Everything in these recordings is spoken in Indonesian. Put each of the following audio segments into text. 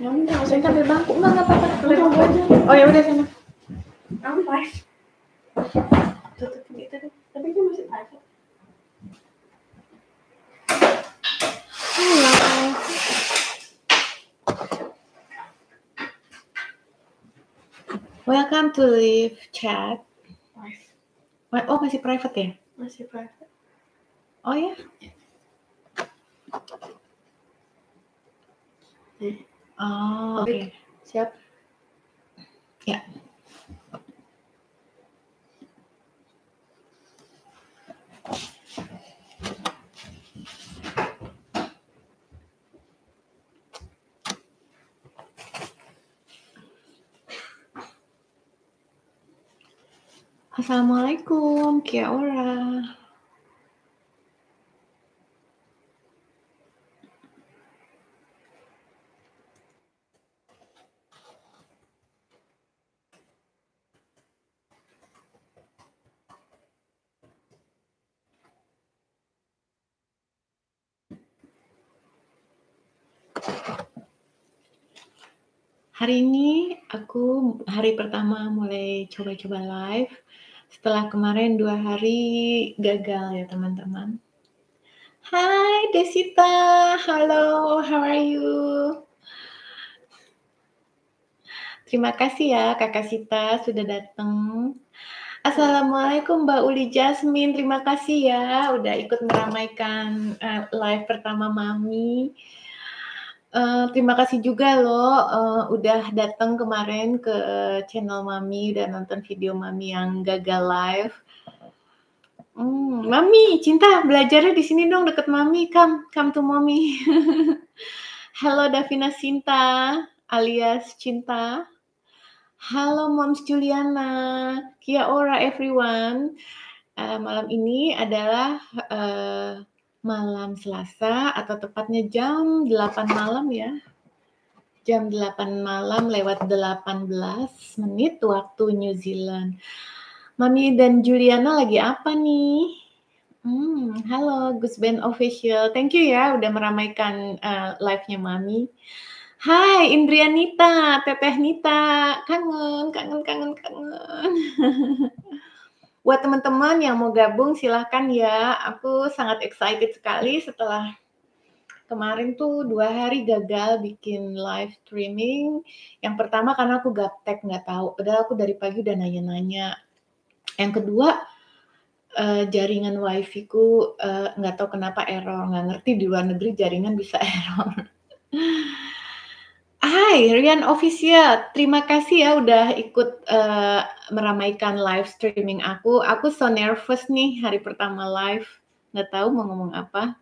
Ya udah, saya kan ambil bangku mah enggak apa-apa. Tunggu aja. Oh ya udah sana. Ampas. Tutupin itu deh. Tapi dia masih ada. Welcome to live chat. Live. Oh, oh masih private ya? Masih private. Oh ya? Yeah? Hmm. Oh, oke. Okay. Siap? Ya. Assalamualaikum, kia ora. Hari ini aku hari pertama mulai coba-coba live setelah kemarin dua hari gagal ya teman-teman. Hai Desita, halo, how are you? Terima kasih ya Kakak Sita sudah datang. Assalamualaikum Mbak Uli Jasmine, terima kasih ya udah ikut meramaikan uh, live pertama Mami. Eh, terima kasih juga loh uh, udah datang kemarin ke channel Mami dan nonton video Mami yang gagal live. Hmm, Mami, cinta belajarnya di sini dong deket Mami. Come, come to Mami. Halo Davina Sinta alias Cinta. Halo Moms Juliana. Kia ora everyone. Uh, malam ini adalah uh, malam Selasa atau tepatnya jam 8 malam ya. Jam 8 malam lewat 18 menit waktu New Zealand. Mami dan Juliana lagi apa nih? Hmm, halo Gus Ben Official. Thank you ya udah meramaikan uh, live-nya Mami. Hai Indrianita, Teteh Nita, kangen, kangen, kangen, kangen. Buat teman-teman yang mau gabung silahkan ya. Aku sangat excited sekali setelah kemarin tuh dua hari gagal bikin live streaming. Yang pertama karena aku gaptek nggak tahu. Padahal aku dari pagi udah nanya-nanya. Yang kedua uh, jaringan wifi ku eh, nggak uh, tahu kenapa error. Nggak ngerti di luar negeri jaringan bisa error. Hai Rian Official, terima kasih ya udah ikut uh, meramaikan live streaming aku. Aku so nervous nih hari pertama live, nggak tahu mau ngomong apa.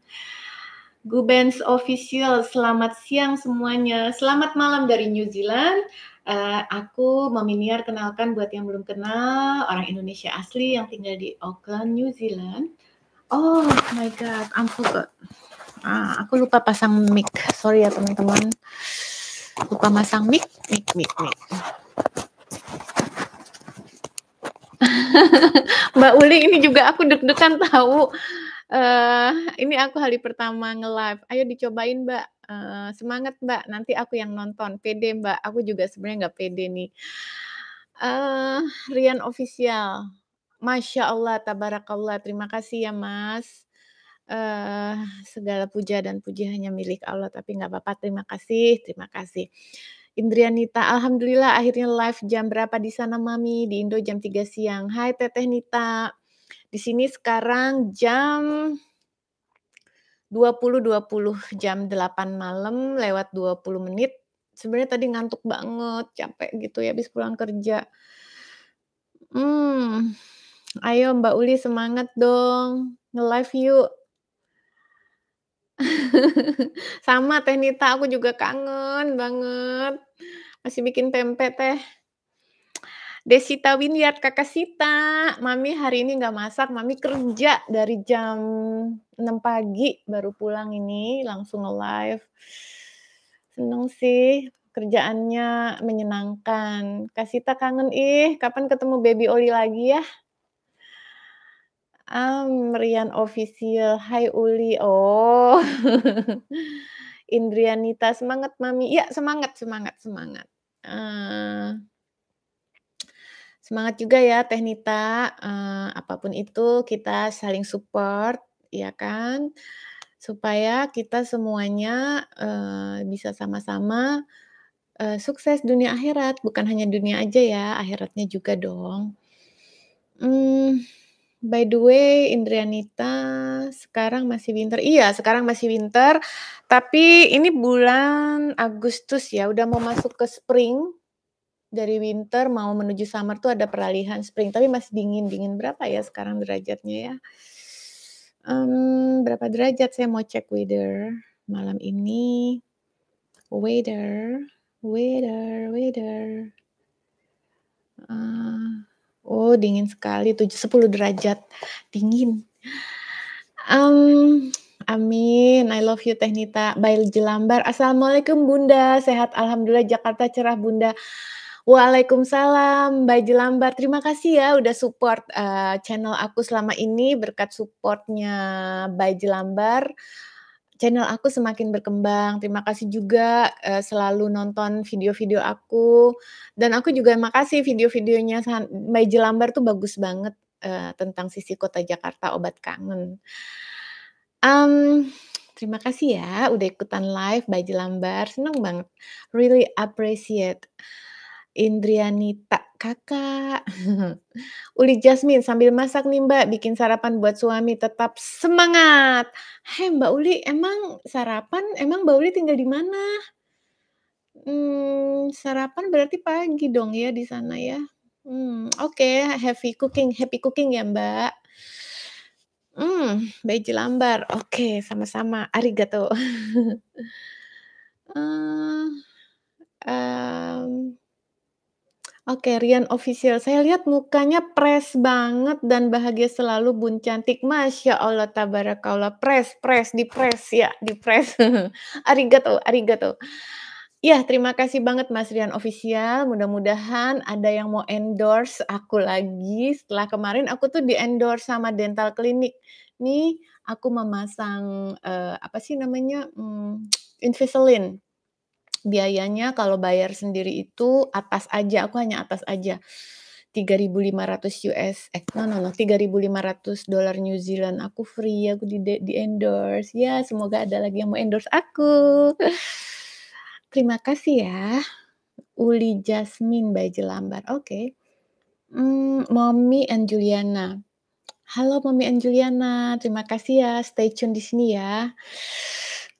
Gubens Official, selamat siang semuanya. Selamat malam dari New Zealand. Uh, aku meminiar kenalkan buat yang belum kenal orang Indonesia asli yang tinggal di Auckland, New Zealand. Oh my god, I'm forgot. Ah, aku lupa pasang mic. Sorry ya teman-teman lupa masang mic mic mic mic Mbak Uli ini juga aku deg-degan tahu uh, ini aku hari pertama nge-live ayo dicobain Mbak uh, semangat Mbak nanti aku yang nonton PD, Mbak aku juga sebenarnya nggak pede nih uh, Rian official Masya Allah, tabarakallah. Terima kasih ya Mas uh, segala puja dan puji hanya milik Allah. Tapi nggak apa-apa, terima kasih, terima kasih. Indrianita, alhamdulillah akhirnya live jam berapa di sana Mami? Di Indo jam 3 siang. Hai Teteh Nita. Di sini sekarang jam 20.20 20, jam 8 malam lewat 20 menit. Sebenarnya tadi ngantuk banget, capek gitu ya habis pulang kerja. Hmm. Ayo Mbak Uli semangat dong. Nge-live yuk. Sama Teh Nita, aku juga kangen banget. Masih bikin tempe Teh. Desita lihat kakak Sita. Mami hari ini nggak masak, Mami kerja dari jam 6 pagi baru pulang ini langsung live. Seneng sih, kerjaannya menyenangkan. Kak Sita kangen ih, kapan ketemu baby Oli lagi ya? Am Rian official. Hai Uli. Oh. Indrianita semangat Mami. Ya, semangat, semangat, semangat. Uh, semangat juga ya Tehnita, Uh, eh, apapun itu kita saling support, ya kan? Supaya kita semuanya uh, bisa sama-sama uh, sukses dunia akhirat, bukan hanya dunia aja ya, akhiratnya juga dong. Hmm By the way, Indrianita sekarang masih winter. Iya, sekarang masih winter. Tapi ini bulan Agustus ya, udah mau masuk ke spring. Dari winter mau menuju summer tuh ada peralihan spring. Tapi masih dingin. Dingin berapa ya sekarang derajatnya ya? Um, berapa derajat? Saya mau cek weather malam ini. Weather, weather, weather. Uh, Oh, dingin sekali, 7 10 derajat. Dingin. Um, amin. I love you Tehnita. Bail Jelambar. Assalamualaikum Bunda. Sehat alhamdulillah Jakarta cerah Bunda. Waalaikumsalam, Mbak Jelambar. Terima kasih ya udah support uh, channel aku selama ini berkat supportnya Mbak Jelambar channel aku semakin berkembang. Terima kasih juga uh, selalu nonton video-video aku dan aku juga makasih video-videonya Mbak Jelambar tuh bagus banget uh, tentang sisi kota Jakarta obat kangen. Um, terima kasih ya udah ikutan live Mbak Jelambar. seneng banget. Really appreciate Indrianita Kakak, Uli Jasmine sambil masak nih Mbak, bikin sarapan buat suami tetap semangat. Hei Mbak Uli, emang sarapan, emang Mbak Uli tinggal di mana? Hmm, sarapan berarti pagi dong ya di sana ya. Hmm, oke, okay. happy cooking, happy cooking ya Mbak. Hmm, baik jelambar. Oke, okay, sama-sama. Arigato. uh, um, Oke, Rian official. Saya lihat mukanya pres banget dan bahagia selalu Bun cantik. Masya Allah, tabarakallah. Pres, pres, di pres ya, di pres. arigato, arigato. Ya, terima kasih banget Mas Rian official. Mudah-mudahan ada yang mau endorse aku lagi. Setelah kemarin aku tuh di endorse sama dental Clinic. Nih, aku memasang uh, apa sih namanya? Hmm, Invisalign biayanya kalau bayar sendiri itu atas aja aku hanya atas aja 3.500 US eh no no no 3.500 dolar New Zealand aku free aku di di endorse ya semoga ada lagi yang mau endorse aku terima kasih ya Uli Jasmine by Jelambar oke okay. mm, Mommy and Juliana halo Mommy and Juliana terima kasih ya stay tune di sini ya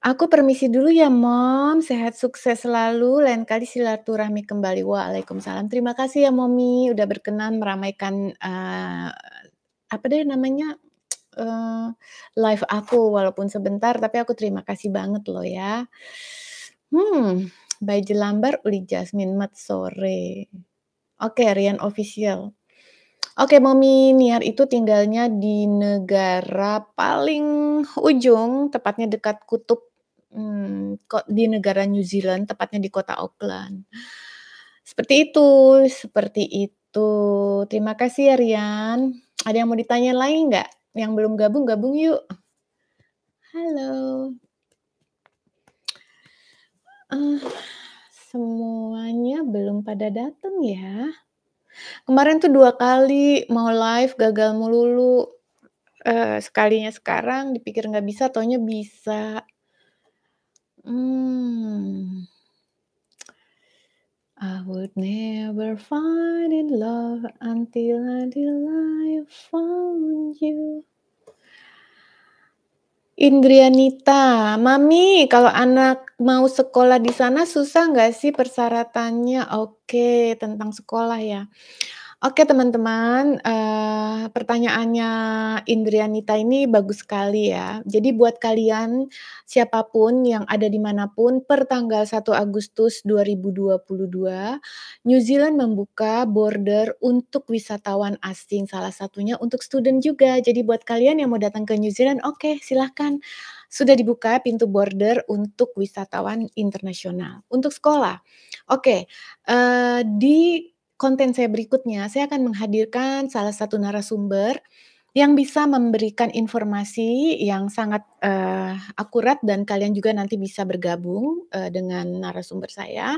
Aku permisi dulu ya, Mom. Sehat sukses selalu. Lain kali silaturahmi kembali. Waalaikumsalam. Terima kasih ya, momi, udah berkenan meramaikan uh, apa deh namanya? Uh, live aku walaupun sebentar tapi aku terima kasih banget loh ya. Hmm, by Jelambar Uli Jasmine Mat sore. Oke, okay, Rian official. Oke, okay, Momi Niar itu tinggalnya di negara paling ujung, tepatnya dekat kutub hmm, di negara New Zealand, tepatnya di kota Auckland. Seperti itu, seperti itu. Terima kasih ya Rian. Ada yang mau ditanya lain nggak? Yang belum gabung, gabung yuk. Halo. Uh, semuanya belum pada datang ya. Kemarin tuh dua kali mau live gagal melulu. Uh, sekalinya sekarang dipikir nggak bisa, taunya bisa. Mm. I would never find in love until until I found you. Indrianita, Mami, kalau anak mau sekolah di sana susah nggak sih persyaratannya? Oke, tentang sekolah ya. Oke teman-teman, uh, pertanyaannya Indrianita ini bagus sekali ya. Jadi buat kalian siapapun yang ada di dimanapun per tanggal 1 Agustus 2022, New Zealand membuka border untuk wisatawan asing, salah satunya untuk student juga. Jadi buat kalian yang mau datang ke New Zealand, oke okay, silahkan. Sudah dibuka pintu border untuk wisatawan internasional. Untuk sekolah, oke okay, uh, eh, di konten saya berikutnya, saya akan menghadirkan salah satu narasumber yang bisa memberikan informasi yang sangat uh, akurat dan kalian juga nanti bisa bergabung uh, dengan narasumber saya.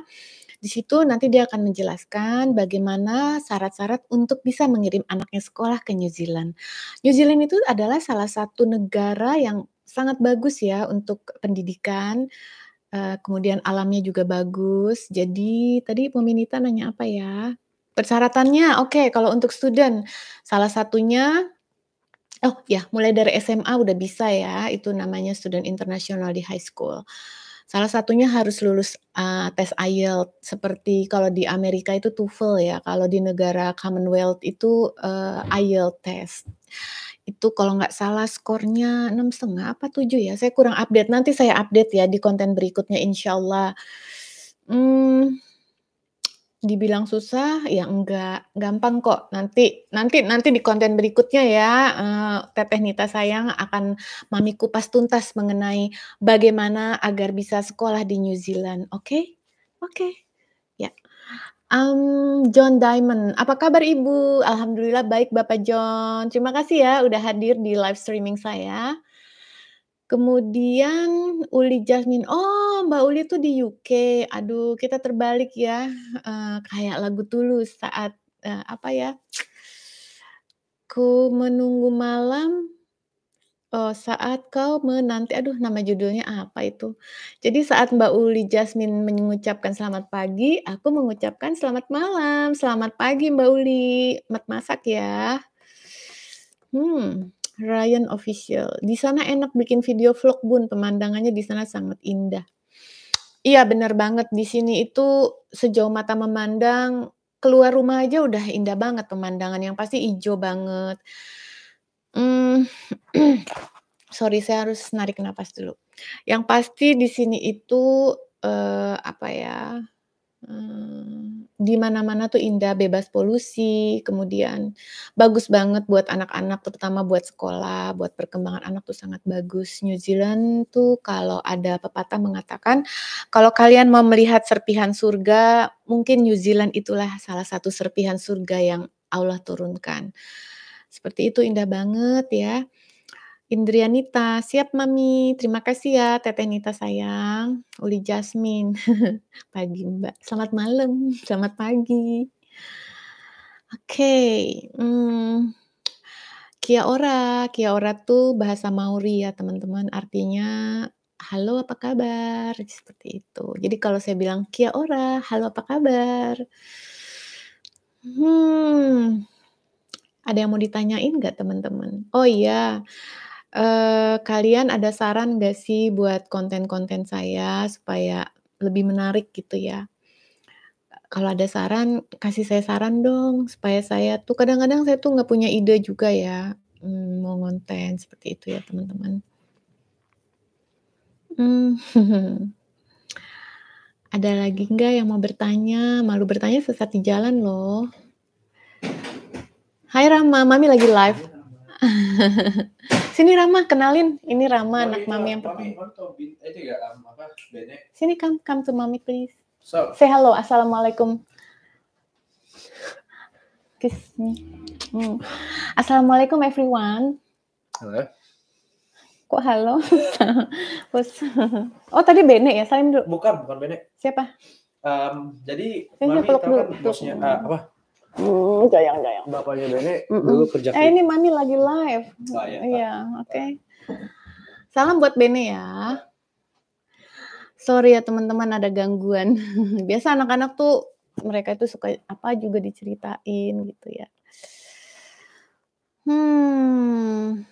Di situ nanti dia akan menjelaskan bagaimana syarat-syarat untuk bisa mengirim anaknya sekolah ke New Zealand. New Zealand itu adalah salah satu negara yang sangat bagus ya untuk pendidikan. Uh, kemudian alamnya juga bagus. Jadi tadi peminita nanya apa ya? Persyaratannya oke okay, kalau untuk student salah satunya oh ya mulai dari SMA udah bisa ya itu namanya student internasional di high school. Salah satunya harus lulus uh, tes IELTS seperti kalau di Amerika itu TOEFL ya, kalau di negara Commonwealth itu uh, eh, IELTS test. Itu kalau nggak salah skornya enam setengah apa tujuh ya, saya kurang update. Nanti saya update ya di konten berikutnya, insya Allah. Hmm, dibilang susah ya enggak gampang kok nanti nanti nanti di konten berikutnya ya uh, teteh Nita sayang akan mami kupas tuntas mengenai bagaimana agar bisa sekolah di New Zealand oke okay? oke okay. ya yeah. um, John Diamond apa kabar ibu alhamdulillah baik bapak John terima kasih ya udah hadir di live streaming saya Kemudian Uli Jasmine, oh Mbak Uli tuh di UK. Aduh, kita terbalik ya. Uh, kayak lagu Tulus saat uh, apa ya? Ku menunggu malam oh, saat kau menanti. Aduh, nama judulnya apa itu? Jadi saat Mbak Uli Jasmine mengucapkan selamat pagi, aku mengucapkan selamat malam. Selamat pagi Mbak Uli. Mat masak ya. Hmm. Ryan Official. Di sana enak bikin video vlog bun, pemandangannya di sana sangat indah. Iya benar banget di sini itu sejauh mata memandang keluar rumah aja udah indah banget pemandangan yang pasti hijau banget. Hmm, sorry saya harus narik nafas dulu. Yang pasti di sini itu uh, apa ya Mmm, di mana-mana tuh indah, bebas polusi, kemudian bagus banget buat anak-anak, terutama buat sekolah, buat perkembangan anak tuh sangat bagus. New Zealand tuh kalau ada pepatah mengatakan, kalau kalian mau melihat serpihan surga, mungkin New Zealand itulah salah satu serpihan surga yang Allah turunkan. Seperti itu indah banget ya. Indrianita, siap Mami. Terima kasih ya Teteh Nita sayang. Uli Jasmine. pagi Mbak. Selamat malam. Selamat pagi. Oke. Okay. Hmm. Kia ora. Kia ora tuh bahasa Maori ya teman-teman. Artinya halo apa kabar. Seperti itu. Jadi kalau saya bilang kia ora, halo apa kabar. Hmm. Ada yang mau ditanyain nggak teman-teman? Oh iya. Yeah. Eh, kalian ada saran gak sih buat konten-konten saya supaya lebih menarik gitu ya? Kalau ada saran, kasih saya saran dong supaya saya tuh kadang-kadang saya tuh nggak punya ide juga ya hmm, mau konten seperti itu ya teman-teman. Hmm. Ada lagi nggak yang mau bertanya? Malu bertanya sesat di jalan loh. Hai Rama, Mami lagi live. Sini Rama, kenalin. Ini Rama, oh, anak mami yang pertama. Mami, eh, itu ya, um, apa, Bene. Sini come, come to mami please. So. Say hello, assalamualaikum. Kiss me. Hmm. Assalamualaikum everyone. Halo. Kok halo? oh tadi Bene ya, salim dulu. Bukan, bukan Bene. Siapa? Um, jadi, Saya mami tahu kan bosnya, uh, apa? Hmm, jayang jayang. Bapaknya Bene mm -mm. dulu kerja. Eh ini Mani lagi live. Oh, iya, iya oke. Okay. Salam buat Bene ya. Sorry ya teman-teman ada gangguan. Biasa anak-anak tuh mereka itu suka apa juga diceritain gitu ya. Hmm,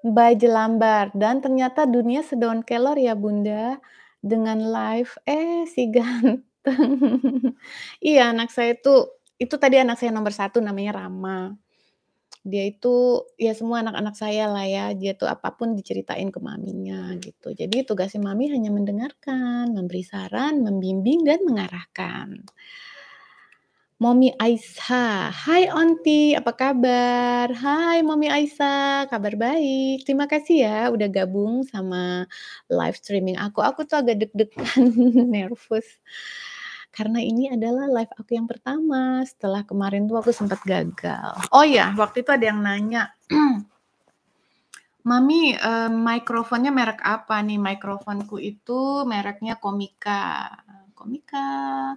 Baju lambar dan ternyata dunia sedon kelor ya bunda dengan live eh si ganteng. iya anak saya tuh itu tadi anak saya nomor satu namanya Rama dia itu ya semua anak-anak saya lah ya dia tuh apapun diceritain ke maminya gitu jadi tugasnya mami hanya mendengarkan memberi saran membimbing dan mengarahkan Mommy Aisyah, hai Onti, apa kabar? Hai Mommy Aisyah, kabar baik. Terima kasih ya udah gabung sama live streaming aku. Aku tuh agak deg-degan, nervous karena ini adalah live aku yang pertama setelah kemarin tuh aku sempat gagal oh ya waktu itu ada yang nanya Mami, eh, mikrofonnya merek apa nih? Mikrofonku itu mereknya Komika. Komika,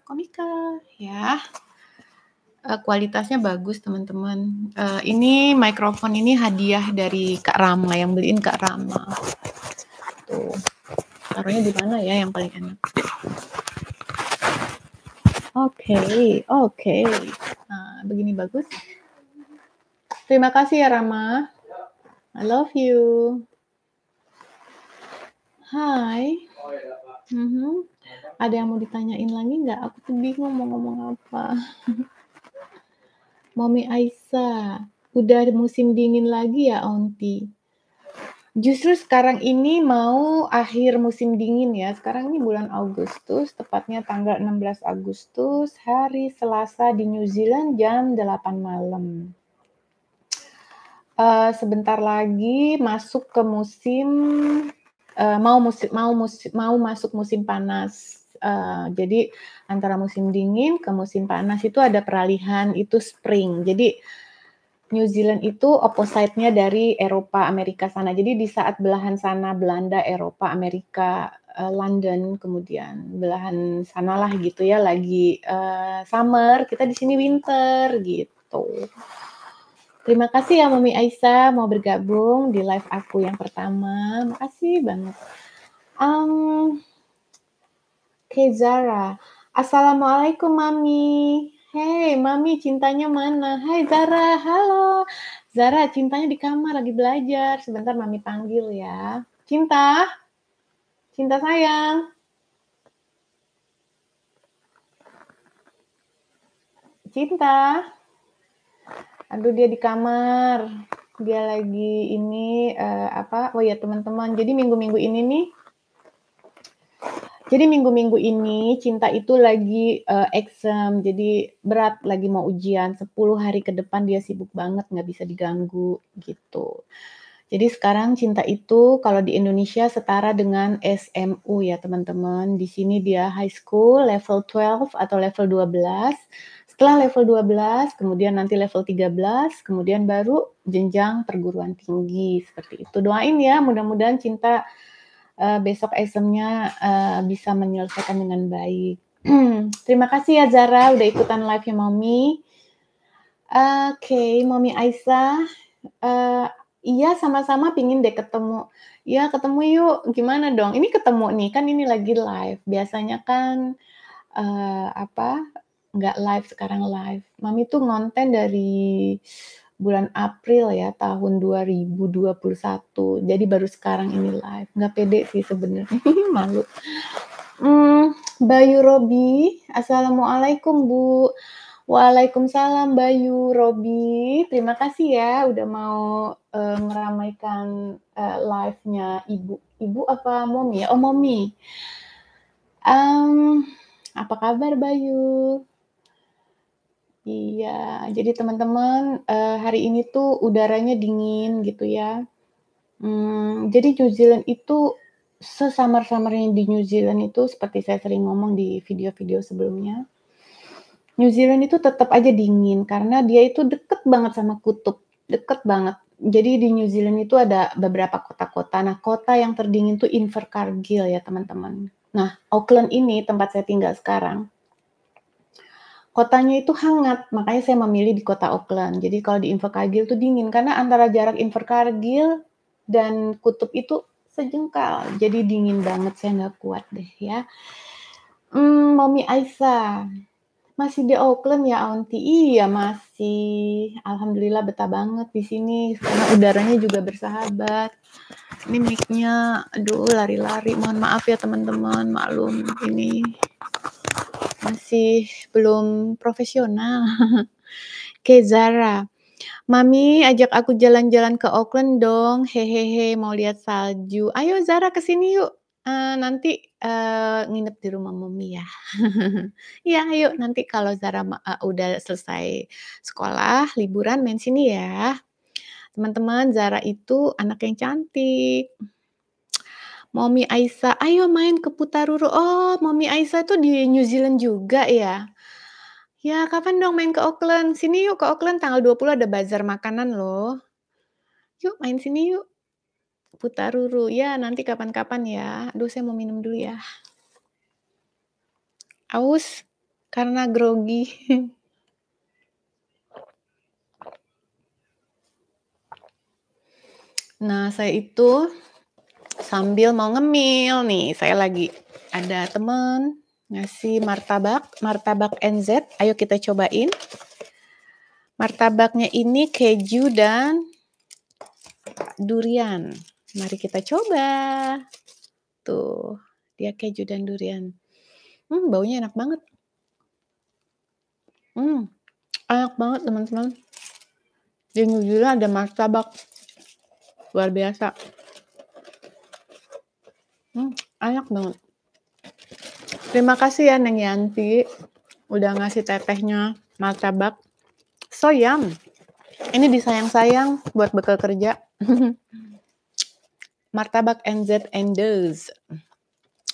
Komika, ya. Uh, kualitasnya bagus teman-teman. Uh, ini mikrofon ini hadiah dari Kak Rama yang beliin Kak Rama. Tuh, taruhnya di mana ya yang paling enak? Oke, okay, oke. Okay. Nah, begini bagus. Terima kasih ya Rama. I love you. Hai. Mm -hmm. Ada yang mau ditanyain lagi nggak? Aku tuh bingung mau ngomong apa. Mami Aisyah, udah musim dingin lagi ya, Onti? justru sekarang ini mau akhir musim dingin ya. Sekarang ini bulan Agustus, tepatnya tanggal 16 Agustus, hari Selasa di New Zealand jam 8 malam. Uh, sebentar lagi masuk ke musim uh, mau musim mau musim mau masuk musim panas. Uh, jadi antara musim dingin ke musim panas itu ada peralihan itu spring. Jadi uh, New Zealand itu opposite-nya dari Eropa Amerika sana. Jadi di saat belahan sana Belanda, Eropa, Amerika, uh, London, kemudian belahan sanalah gitu ya lagi uh, summer, kita di sini winter gitu. Terima kasih ya Mami Aisyah mau bergabung di live aku yang pertama. Makasih banget. Um, Kezara, Assalamualaikum Mami. Hey, Mami cintanya mana? Hai Zara, halo. Zara, cintanya di kamar lagi belajar. Sebentar Mami panggil ya. Cinta? Cinta sayang? Cinta? Aduh, dia di kamar. Dia lagi ini, uh, apa, oh ya teman-teman. Jadi minggu-minggu ini nih, jadi minggu-minggu ini cinta itu lagi uh, exam, jadi berat lagi mau ujian. 10 hari ke depan dia sibuk banget, nggak bisa diganggu gitu. Jadi sekarang cinta itu kalau di Indonesia setara dengan SMU ya teman-teman. Di sini dia high school level 12 atau level 12. Setelah level 12, kemudian nanti level 13, kemudian baru jenjang perguruan tinggi seperti itu. Doain ya mudah-mudahan cinta uh, besok esemnya uh, eh, bisa menyelesaikan dengan baik. Terima kasih ya Zara udah ikutan live ya Mami. Oke, okay, Mami Aisyah. Eh, uh, iya sama-sama pingin deh ketemu. Ya ketemu yuk. Gimana dong? Ini ketemu nih kan ini lagi live. Biasanya kan uh, apa? Nggak live sekarang live. Mami tuh nonton dari bulan April ya tahun 2021. Jadi baru sekarang ini live. Nggak pede sih sebenarnya. Malu. Hmm, Bayu Robi, Assalamualaikum Bu. Waalaikumsalam Bayu Robi. Terima kasih ya udah mau uh, eh, meramaikan uh, eh, live-nya Ibu. Ibu apa Momi? ya Oh Momi. Um, apa kabar Bayu? Iya, jadi teman-teman uh, hari ini tuh udaranya dingin gitu ya. Hmm, jadi New Zealand itu sesamar-samarnya di New Zealand itu seperti saya sering ngomong di video-video sebelumnya. New Zealand itu tetap aja dingin karena dia itu deket banget sama kutub, deket banget. Jadi di New Zealand itu ada beberapa kota-kota. Nah, kota yang terdingin tuh Invercargill ya teman-teman. Nah, Auckland ini tempat saya tinggal sekarang kotanya itu hangat, makanya saya memilih di kota Auckland. Jadi kalau di Invercargill itu dingin karena antara jarak Invercargill dan kutub itu sejengkal. Jadi dingin banget, saya nggak kuat deh ya. Hmm, Mami Aisyah, masih di Auckland ya Aunty? Iya masih. Alhamdulillah betah banget di sini karena udaranya juga bersahabat. Ini mic-nya, aduh lari-lari. Mohon maaf ya teman-teman, maklum ini masih belum profesional. Zara, Mami ajak aku jalan-jalan ke Auckland dong. Hehehe, mau lihat salju. Ayo Zara ke sini yuk. Uh, nanti uh, nginep di rumah mami ya. ya, ayo nanti kalau Zara uh, udah selesai sekolah, liburan main sini ya. Teman-teman, Zara itu anak yang cantik. Mommy Aisyah, ayo main ke Putaruru. Oh, Mommy Aisyah itu di New Zealand juga ya? Ya, kapan dong main ke Auckland? Sini yuk ke Auckland, tanggal 20 ada bazar makanan loh. Yuk, main sini yuk. Putaruru, ya nanti kapan-kapan ya. Aduh, saya mau minum dulu ya. Aus, karena grogi. Nah, saya itu sambil mau ngemil nih, saya lagi ada temen ngasih martabak, martabak NZ. Ayo kita cobain. Martabaknya ini keju dan durian. Mari kita coba. Tuh, dia keju dan durian. Hmm, baunya enak banget. Hmm, enak banget teman-teman. Di New ada martabak. Luar biasa. Hmm, enak banget. Terima kasih ya Neng Yanti, udah ngasih tetehnya martabak. So yum. Ini disayang-sayang buat bekal kerja. Martabak NZ Enders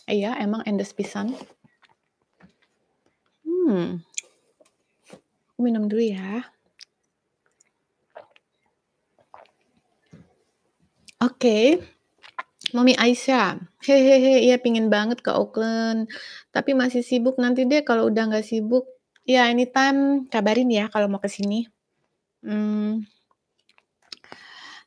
Iya, emang Enders pisan. Hmm. Minum dulu ya. Oke. Okay. Mami Aisyah, hehehe, iya pingin banget ke Auckland, tapi masih sibuk nanti deh kalau udah nggak sibuk. Ya anytime kabarin ya kalau mau ke sini. Hmm,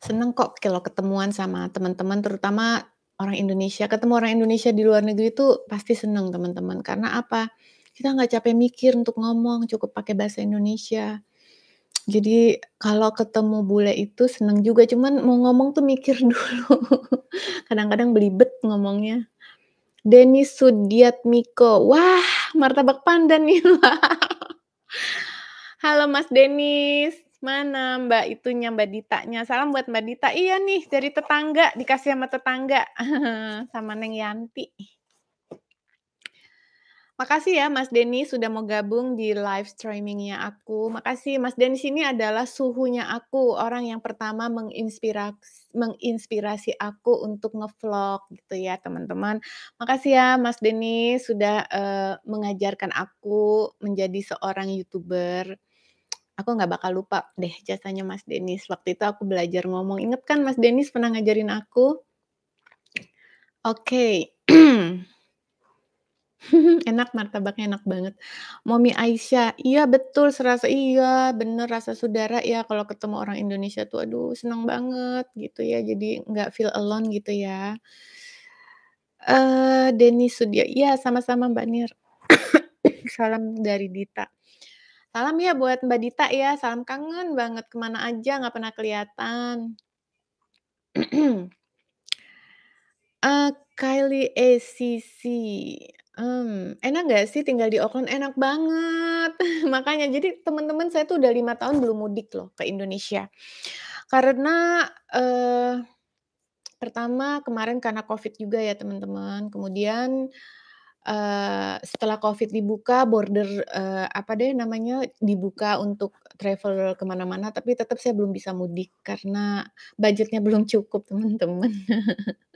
seneng kok kalau ketemuan sama teman-teman, terutama orang Indonesia. Ketemu orang Indonesia di luar negeri itu pasti seneng teman-teman. Karena apa? Kita nggak capek mikir untuk ngomong, cukup pakai bahasa Indonesia. Jadi kalau ketemu bule itu seneng juga, cuman mau ngomong tuh mikir dulu. Kadang-kadang belibet ngomongnya. Denny Sudiatmiko. Wah, martabak pandan nih. Halo Mas Denis. Mana Mbak itunya Mbak Ditanya? Salam buat Mbak Dita. Iya nih, dari tetangga, dikasih sama tetangga. sama Neng Yanti. Makasih ya Mas Denny sudah mau gabung di live streamingnya aku. Makasih Mas Denny sini adalah suhunya aku, orang yang pertama menginspirasi, menginspirasi aku untuk ngevlog gitu ya teman-teman. Makasih ya Mas Denny sudah uh, mengajarkan aku menjadi seorang youtuber. Aku nggak bakal lupa deh jasanya Mas Denis. Waktu itu aku belajar ngomong. Ingat kan Mas Denis pernah ngajarin aku? Oke. Okay. Enak martabaknya enak banget. Mommy Aisyah, iya betul serasa iya, bener rasa saudara ya kalau ketemu orang Indonesia tuh aduh seneng banget gitu ya. Jadi nggak feel alone gitu ya. uh, Denny Sudia, iya sama-sama Mbak Nir. Salam dari Dita. Salam ya buat Mbak Dita ya, salam kangen banget kemana aja nggak pernah kelihatan. uh, Kylie ACC, Hmm, enak gak sih tinggal di Auckland? Enak banget, makanya jadi teman-teman saya tuh udah lima tahun belum mudik loh ke Indonesia. Karena, eh, pertama kemarin karena Covid juga ya teman-teman, kemudian, eh, setelah Covid dibuka border, eh, apa deh namanya, dibuka untuk travel kemana mana tapi tetap saya belum bisa mudik karena budgetnya belum cukup teman-teman.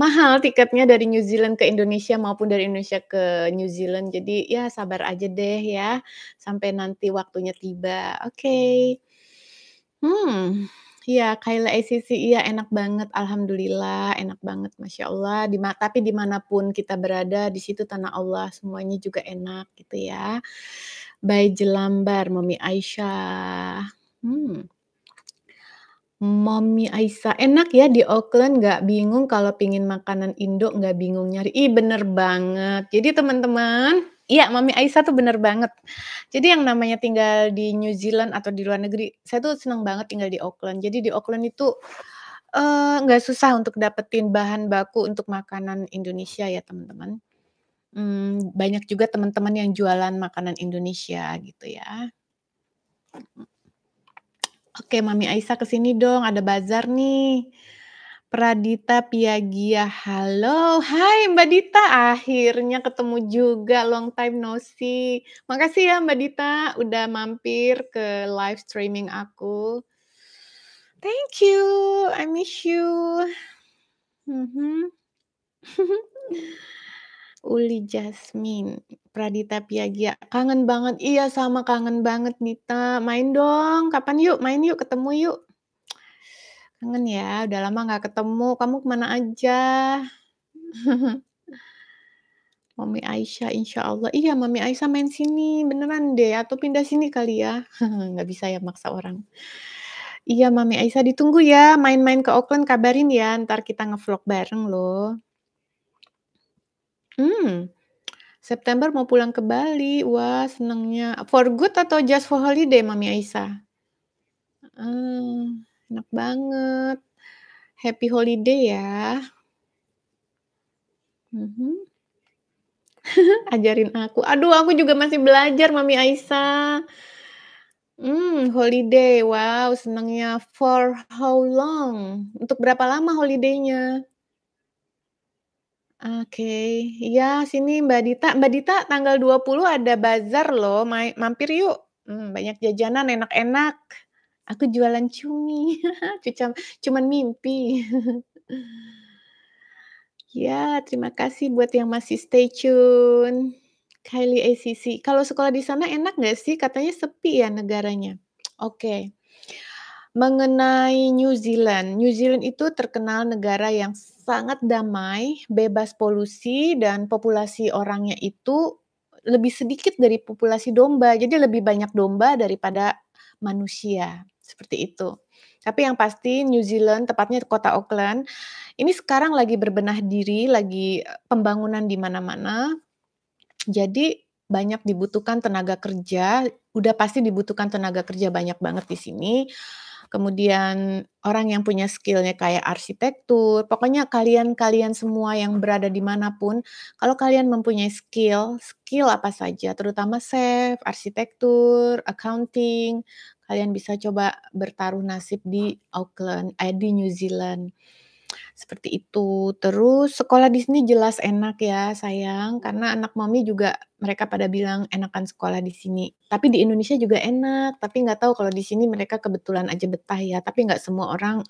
mahal tiketnya dari New Zealand ke Indonesia maupun dari Indonesia ke New Zealand. Jadi ya sabar aja deh ya sampai nanti waktunya tiba. Oke. Okay. Hmm. Ya, Kaila ICC iya enak banget, alhamdulillah enak banget, masya Allah. Di, tapi dimanapun kita berada, di situ tanah Allah semuanya juga enak gitu ya. Baik Jelambar, Mami Aisyah. Hmm. Mommy Aisyah, enak ya di Auckland nggak bingung kalau pingin makanan Indo nggak bingung nyari. Ih bener banget. Jadi teman-teman, iya Mami Aisyah tuh bener banget. Jadi yang namanya tinggal di New Zealand atau di luar negeri, saya tuh seneng banget tinggal di Auckland. Jadi di Auckland itu eh, nggak uh, susah untuk dapetin bahan baku untuk makanan Indonesia ya teman-teman. Hmm, banyak juga teman-teman yang jualan makanan Indonesia gitu ya. Oke, Mami Aisyah ke sini dong, ada bazar nih. Pradita Piagia, halo. Hai Mbak Dita, akhirnya ketemu juga, long time no see. Makasih ya Mbak Dita udah mampir ke live streaming aku. Thank you, I miss you. Mm Uli Jasmine. Pradita Piagia. Kangen banget. Iya sama kangen banget Nita. Main dong. Kapan yuk? Main yuk. Ketemu yuk. Kangen ya. Udah lama gak ketemu. Kamu kemana aja? Mami Aisyah, insya Allah. Iya, Mami Aisyah main sini. Beneran deh. Atau pindah sini kali ya. gak bisa ya maksa orang. Iya, Mami Aisyah ditunggu ya. Main-main ke Auckland kabarin ya. Ntar kita ngevlog bareng loh. Hmm. September mau pulang ke Bali. Wah, senangnya. For good atau just for holiday, Mami Aisyah? Hmm, enak banget. Happy holiday ya. Mm-hmm. Ajarin aku. Aduh, aku juga masih belajar, Mami Aisyah. Hmm, holiday. Wow, senangnya. For how long? Untuk berapa lama holiday-nya? Oke, ya sini Mbak Dita. Mbak Dita tanggal 20 ada bazar loh, Ma mampir yuk. Hmm, banyak jajanan enak-enak. Aku jualan cumi. Cucam, cuman mimpi. ya, terima kasih buat yang masih stay tune. Kylie ACC. Kalau sekolah di sana enak nggak sih? Katanya sepi ya negaranya. Oke. Okay mengenai New Zealand. New Zealand itu terkenal negara yang sangat damai, bebas polusi dan populasi orangnya itu lebih sedikit dari populasi domba. Jadi lebih banyak domba daripada manusia. Seperti itu. Tapi yang pasti New Zealand, tepatnya kota Auckland, ini sekarang lagi berbenah diri, lagi eh, pembangunan di mana-mana. Jadi banyak dibutuhkan tenaga kerja, udah pasti dibutuhkan tenaga kerja banyak banget di sini kemudian orang yang punya skillnya kayak arsitektur, pokoknya kalian-kalian semua yang berada di manapun, kalau kalian mempunyai skill, skill apa saja, terutama chef, arsitektur, accounting, kalian bisa coba bertaruh nasib di Auckland, eh, di New Zealand. Seperti itu. Terus sekolah di sini jelas enak ya, sayang, karena anak mami juga mereka pada bilang enakan sekolah di sini. Tapi di Indonesia juga enak, tapi nggak tahu kalau di sini mereka kebetulan aja betah ya, tapi nggak semua orang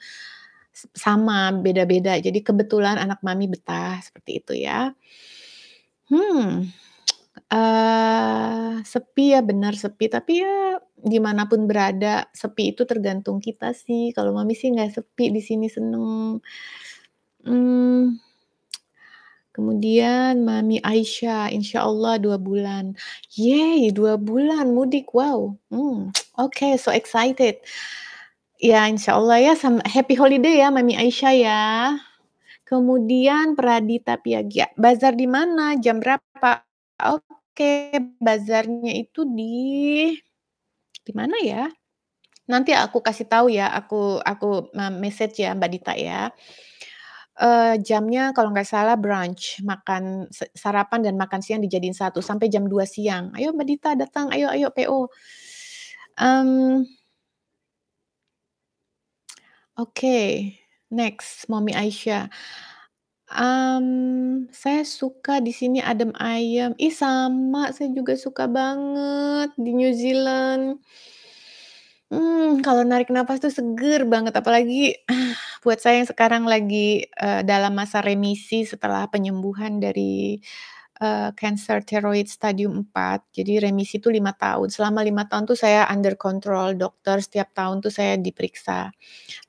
sama, beda-beda. Jadi kebetulan anak mami betah seperti itu ya. Hmm. Eh, sepi ya, benar sepi, tapi ya dimanapun berada, sepi itu tergantung kita sih. Kalau Mami sih nggak sepi, di sini seneng. hmm. kemudian Mami Aisyah, insya Allah dua bulan. yay dua bulan mudik, wow, hmm. oke, so excited. Ya, insya Allah ya, happy holiday ya Mami Aisyah ya. Kemudian Pradita Piagia, bazar di mana? Jam berapa? Oke, Oke, bazarnya itu di di mana ya? Nanti aku kasih tahu ya, aku aku eh, message ya Mbak Dita ya. Uh, jamnya kalau nggak salah brunch, makan sarapan dan makan siang dijadiin satu sampai jam 2 siang. Ayo Mbak Dita datang, ayo ayo PO. um Oke, next Mommy Aisyah. Um, saya suka di sini adem ayam, Ih sama, saya juga suka banget di New Zealand. Hmm kalau narik nafas tuh seger banget, apalagi buat saya yang sekarang lagi, uh, dalam masa remisi setelah penyembuhan dari uh, cancer thyroid stadium 4. Jadi remisi itu lima tahun. Selama lima tahun tuh saya under control dokter setiap tahun tuh saya diperiksa.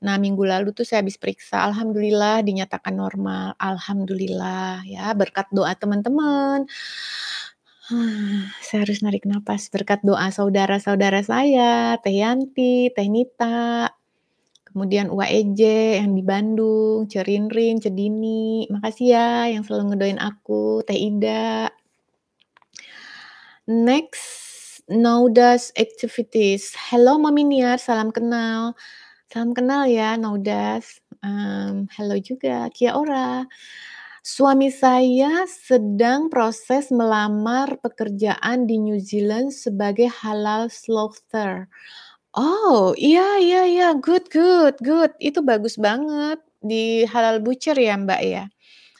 Nah, minggu lalu tuh saya habis periksa, alhamdulillah dinyatakan normal. Alhamdulillah ya berkat doa teman-teman. saya harus narik nafas berkat doa saudara-saudara saya, Teh Yanti, Teh Nita, kemudian UAEJ yang di Bandung, Cerinrin, Cedini, makasih ya yang selalu ngedoin aku, Teh Ida. Next, Naudas Activities. Hello Mami Niar, salam kenal. Salam kenal ya Naudas. Um, hello juga, Kia Ora. Suami saya sedang proses melamar pekerjaan di New Zealand sebagai halal slaughter. Oh, iya iya iya, good good good. Itu bagus banget di Halal Butcher ya, Mbak ya.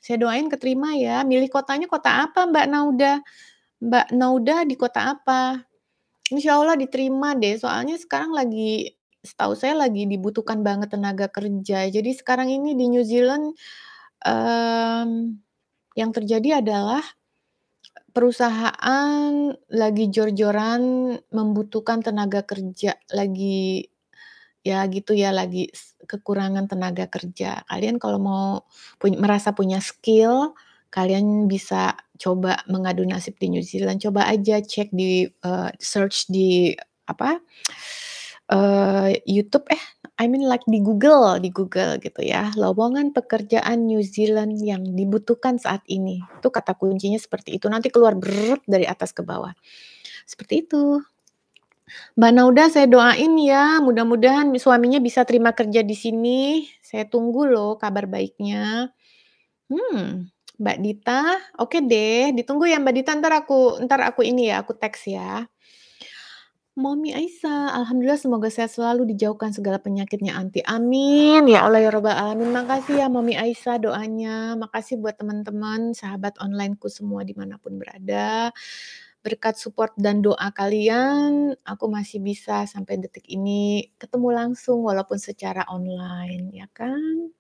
Saya doain keterima ya. Milih kotanya kota apa, Mbak Nauda? Mbak Nauda di kota apa? Insya Allah diterima deh. Soalnya sekarang lagi, setahu saya lagi dibutuhkan banget tenaga kerja. Jadi sekarang ini di New Zealand um, yang terjadi adalah perusahaan lagi jor-joran membutuhkan tenaga kerja, lagi ya gitu ya lagi kekurangan tenaga kerja. Kalian kalau mau punya, merasa punya skill, kalian bisa coba mengadu nasib di New Zealand. Coba aja cek di uh, search di apa? Uh, YouTube eh I mean like di Google, di Google gitu ya. Lowongan pekerjaan New Zealand yang dibutuhkan saat ini. Itu kata kuncinya seperti itu. Nanti keluar berat dari atas ke bawah. Seperti itu. Mbak Nauda, saya doain ya. Mudah-mudahan suaminya bisa terima kerja di sini. Saya tunggu loh kabar baiknya. Hmm, Mbak Dita, oke okay deh. Ditunggu ya Mbak Dita. Ntar aku, ntar aku ini ya, aku teks ya. Mami Aisyah, alhamdulillah semoga sehat selalu dijauhkan segala penyakitnya anti. Amin. Ya Allah ya Robbal alamin. Makasih ya Mami Aisyah doanya. Makasih buat teman-teman, sahabat onlineku semua dimanapun berada. Berkat support dan doa kalian, aku masih bisa sampai detik ini ketemu langsung walaupun secara online, ya kan?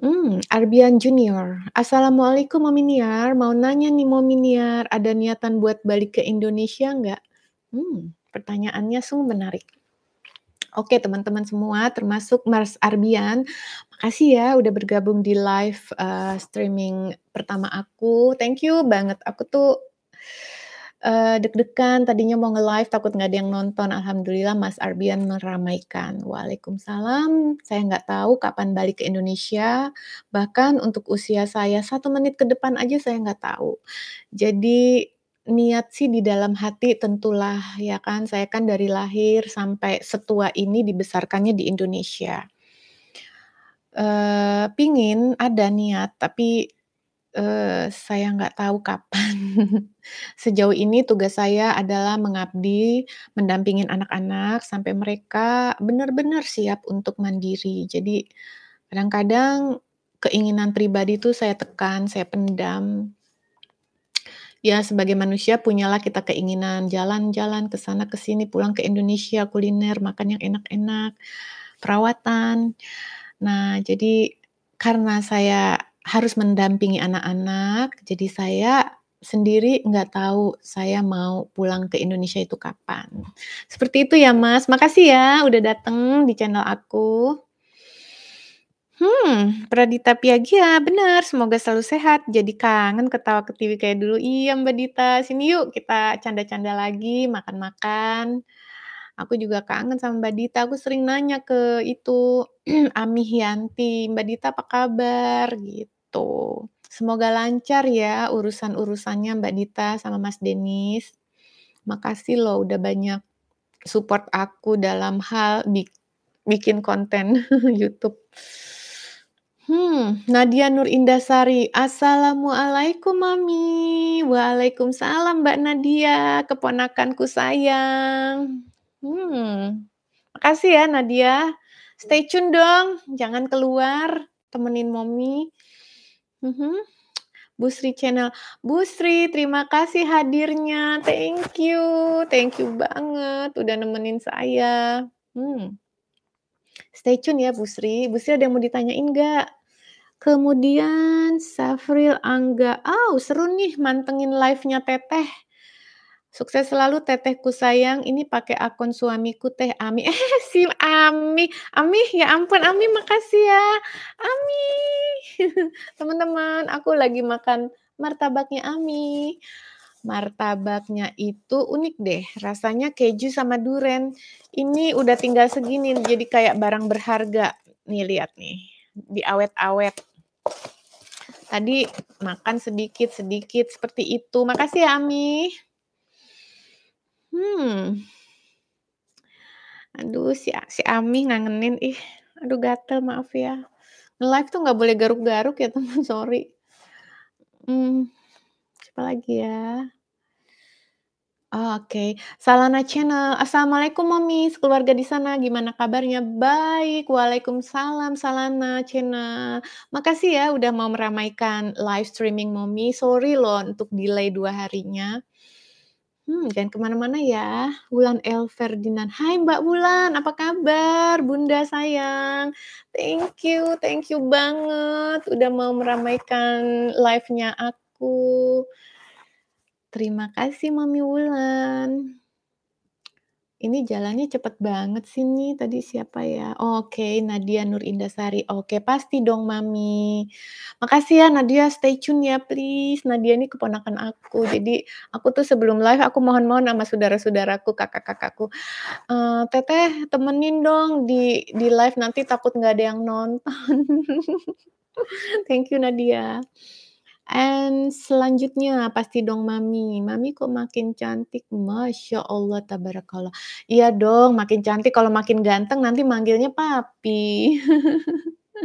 Hmm, Arbian Junior. Assalamualaikum Mominiar. Mau nanya nih Mominiar, ada niatan buat balik ke Indonesia nggak? Hmm, pertanyaannya sungguh menarik. Oke teman-teman semua, termasuk Mars Arbian, makasih ya udah bergabung di live uh, streaming pertama aku. Thank you banget. Aku tuh uh, deg-degan tadinya mau nge-live takut nggak ada yang nonton. Alhamdulillah Mars Arbian meramaikan. Waalaikumsalam. Saya nggak tahu kapan balik ke Indonesia. Bahkan untuk usia saya satu menit ke depan aja saya nggak tahu. Jadi niat sih di dalam hati tentulah ya kan saya kan dari lahir sampai setua ini dibesarkannya di Indonesia. e, pingin ada niat tapi e, saya nggak tahu kapan. Sejauh ini tugas saya adalah mengabdi, mendampingin anak-anak sampai mereka benar-benar siap untuk mandiri. Jadi kadang-kadang keinginan pribadi itu saya tekan, saya pendam ya sebagai manusia punyalah kita keinginan jalan-jalan ke sana ke sini, pulang ke Indonesia, kuliner, makan yang enak-enak, perawatan. Nah, jadi karena saya harus mendampingi anak-anak, jadi saya sendiri nggak tahu saya mau pulang ke Indonesia itu kapan. Seperti itu ya Mas. Makasih ya udah datang di channel aku. Hmm, Pradita Piagia, benar. Semoga selalu sehat. Jadi kangen ketawa ke TV kayak dulu. Iya Mbak Dita, sini yuk kita canda-canda lagi, makan-makan. Aku juga kangen sama Mbak Dita. Aku sering nanya ke itu Ami Hianti, Mbak Dita apa kabar gitu. Semoga lancar ya urusan-urusannya Mbak Dita sama Mas Denis. Makasih loh udah banyak support aku dalam hal bikin konten YouTube. Hmm, Nadia Nur Indasari. Assalamualaikum Mami. Waalaikumsalam Mbak Nadia, keponakanku sayang. Hmm. Makasih ya Nadia. Stay tune dong, jangan keluar, temenin Mommy. Mm-hmm. Bu Sri Channel. Bu Sri, terima kasih hadirnya. Thank you. Thank you banget udah nemenin saya. Hmm. Stay tune ya Bu Sri. Bu Sri ada yang mau ditanyain nggak? Kemudian Safril Angga. Oh seru nih mantengin live-nya Teteh. Sukses selalu tetehku sayang. Ini pakai akun suamiku Teh Ami. Eh si Ami. Ami ya ampun Ami makasih ya. Ami. Teman-teman aku lagi makan martabaknya Ami martabaknya itu unik deh. Rasanya keju sama duren. Ini udah tinggal segini jadi kayak barang berharga. Nih lihat nih, Di awet awet Tadi makan sedikit-sedikit seperti itu. Makasih ya Ami. Hmm. Aduh si, si Ami ngangenin ih. Aduh gatel maaf ya. Live tuh nggak boleh garuk-garuk ya teman, sorry. Hmm, siapa lagi ya? Oke, Salana Channel. Assalamualaikum Mami, Keluarga di sana gimana kabarnya? Baik, Waalaikumsalam Salana Channel. Makasih ya udah mau meramaikan live streaming Mami. Sorry loh untuk delay dua harinya. Hmm, jangan kemana-mana ya. Wulan El Ferdinand. Hai Mbak Wulan, apa kabar? Bunda sayang. Thank you, thank you banget. Udah mau meramaikan live-nya aku. Terima kasih Mami Wulan. Ini jalannya cepet banget sih nih tadi siapa ya? Oke, okay, Nadia Nur Indasari. Oke, okay, pasti dong Mami. Makasih ya Nadia, stay tune ya please. Nadia ini keponakan aku. Jadi aku tuh sebelum live aku mohon-mohon sama saudara-saudaraku, kakak-kakakku. Uh, teteh temenin dong di di live nanti takut nggak ada yang nonton. Thank you Nadia. And selanjutnya pasti dong Mami. Mami kok makin cantik? Masya Allah tabarakallah. Iya dong makin cantik kalau makin ganteng nanti manggilnya papi.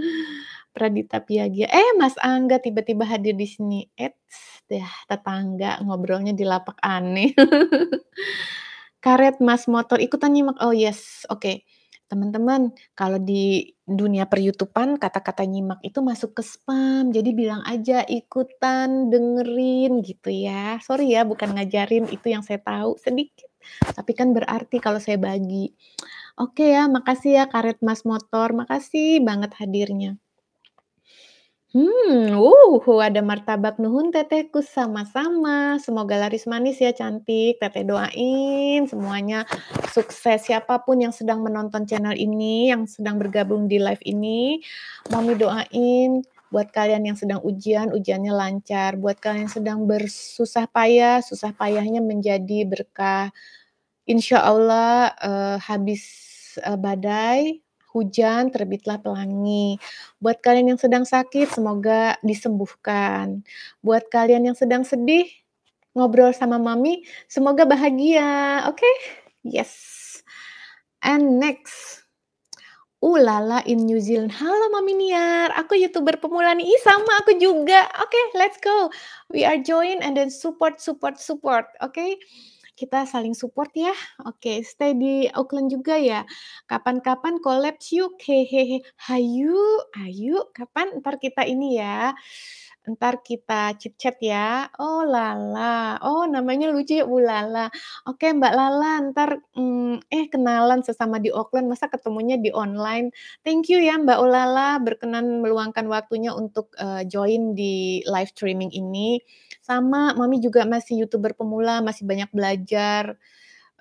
Pradita Piagia. Eh Mas Angga tiba-tiba hadir di sini. Eits, dah tetangga ngobrolnya di lapak aneh. Karet Mas Motor ikutan nyimak. Oh yes, oke. Okay teman-teman kalau di dunia peryutupan kata-kata nyimak itu masuk ke spam jadi bilang aja ikutan dengerin gitu ya sorry ya bukan ngajarin itu yang saya tahu sedikit tapi kan berarti kalau saya bagi oke ya makasih ya karet mas motor makasih banget hadirnya Hmm, uh, ada martabak nuhun tetehku sama-sama. Semoga laris manis ya cantik. Teteh doain semuanya sukses siapapun yang sedang menonton channel ini, yang sedang bergabung di live ini. Mami doain buat kalian yang sedang ujian, ujiannya lancar. Buat kalian yang sedang bersusah payah, susah payahnya menjadi berkah. Insya Allah uh, habis uh, badai hujan, terbitlah pelangi. Buat kalian yang sedang sakit, semoga disembuhkan. Buat kalian yang sedang sedih, ngobrol sama mami, semoga bahagia. Oke? Okay? Yes. And next. Ulala in New Zealand. Halo Mami Niar, aku YouTuber pemula nih. Ih, sama aku juga. Oke, okay, let's go. We are join and then support, support, support. Oke? Okay? kita saling support ya. Oke, okay, stay di Auckland juga ya. Kapan-kapan collab yuk. Hehehe. Hayu, ayu, kapan ntar kita ini ya. Ntar kita chat chat ya. Oh Lala, oh namanya lucu ya Bu Lala. Oke Mbak Lala, ntar mm, eh kenalan sesama di Auckland, masa ketemunya di online. Thank you ya Mbak Olala berkenan meluangkan waktunya untuk uh, join di live streaming ini. Sama, Mami juga masih youtuber pemula, masih banyak belajar.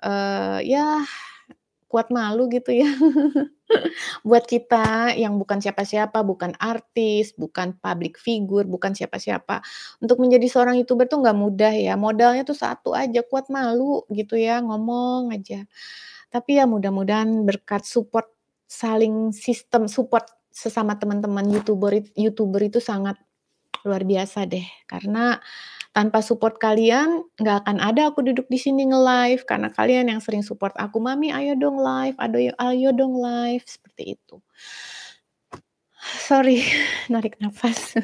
Uh, ya kuat malu gitu ya. buat kita yang bukan siapa-siapa, bukan artis, bukan public figure, bukan siapa-siapa. Untuk menjadi seorang youtuber tuh nggak mudah ya. Modalnya tuh satu aja, kuat malu gitu ya, ngomong aja. Tapi ya mudah-mudahan berkat support saling sistem support sesama teman-teman youtuber youtuber itu sangat luar biasa deh karena tanpa support kalian, nggak akan ada aku duduk di sini nge-live karena kalian yang sering support aku, mami ayo dong live, ayo, ayo dong live, seperti itu. Sorry, narik nafas.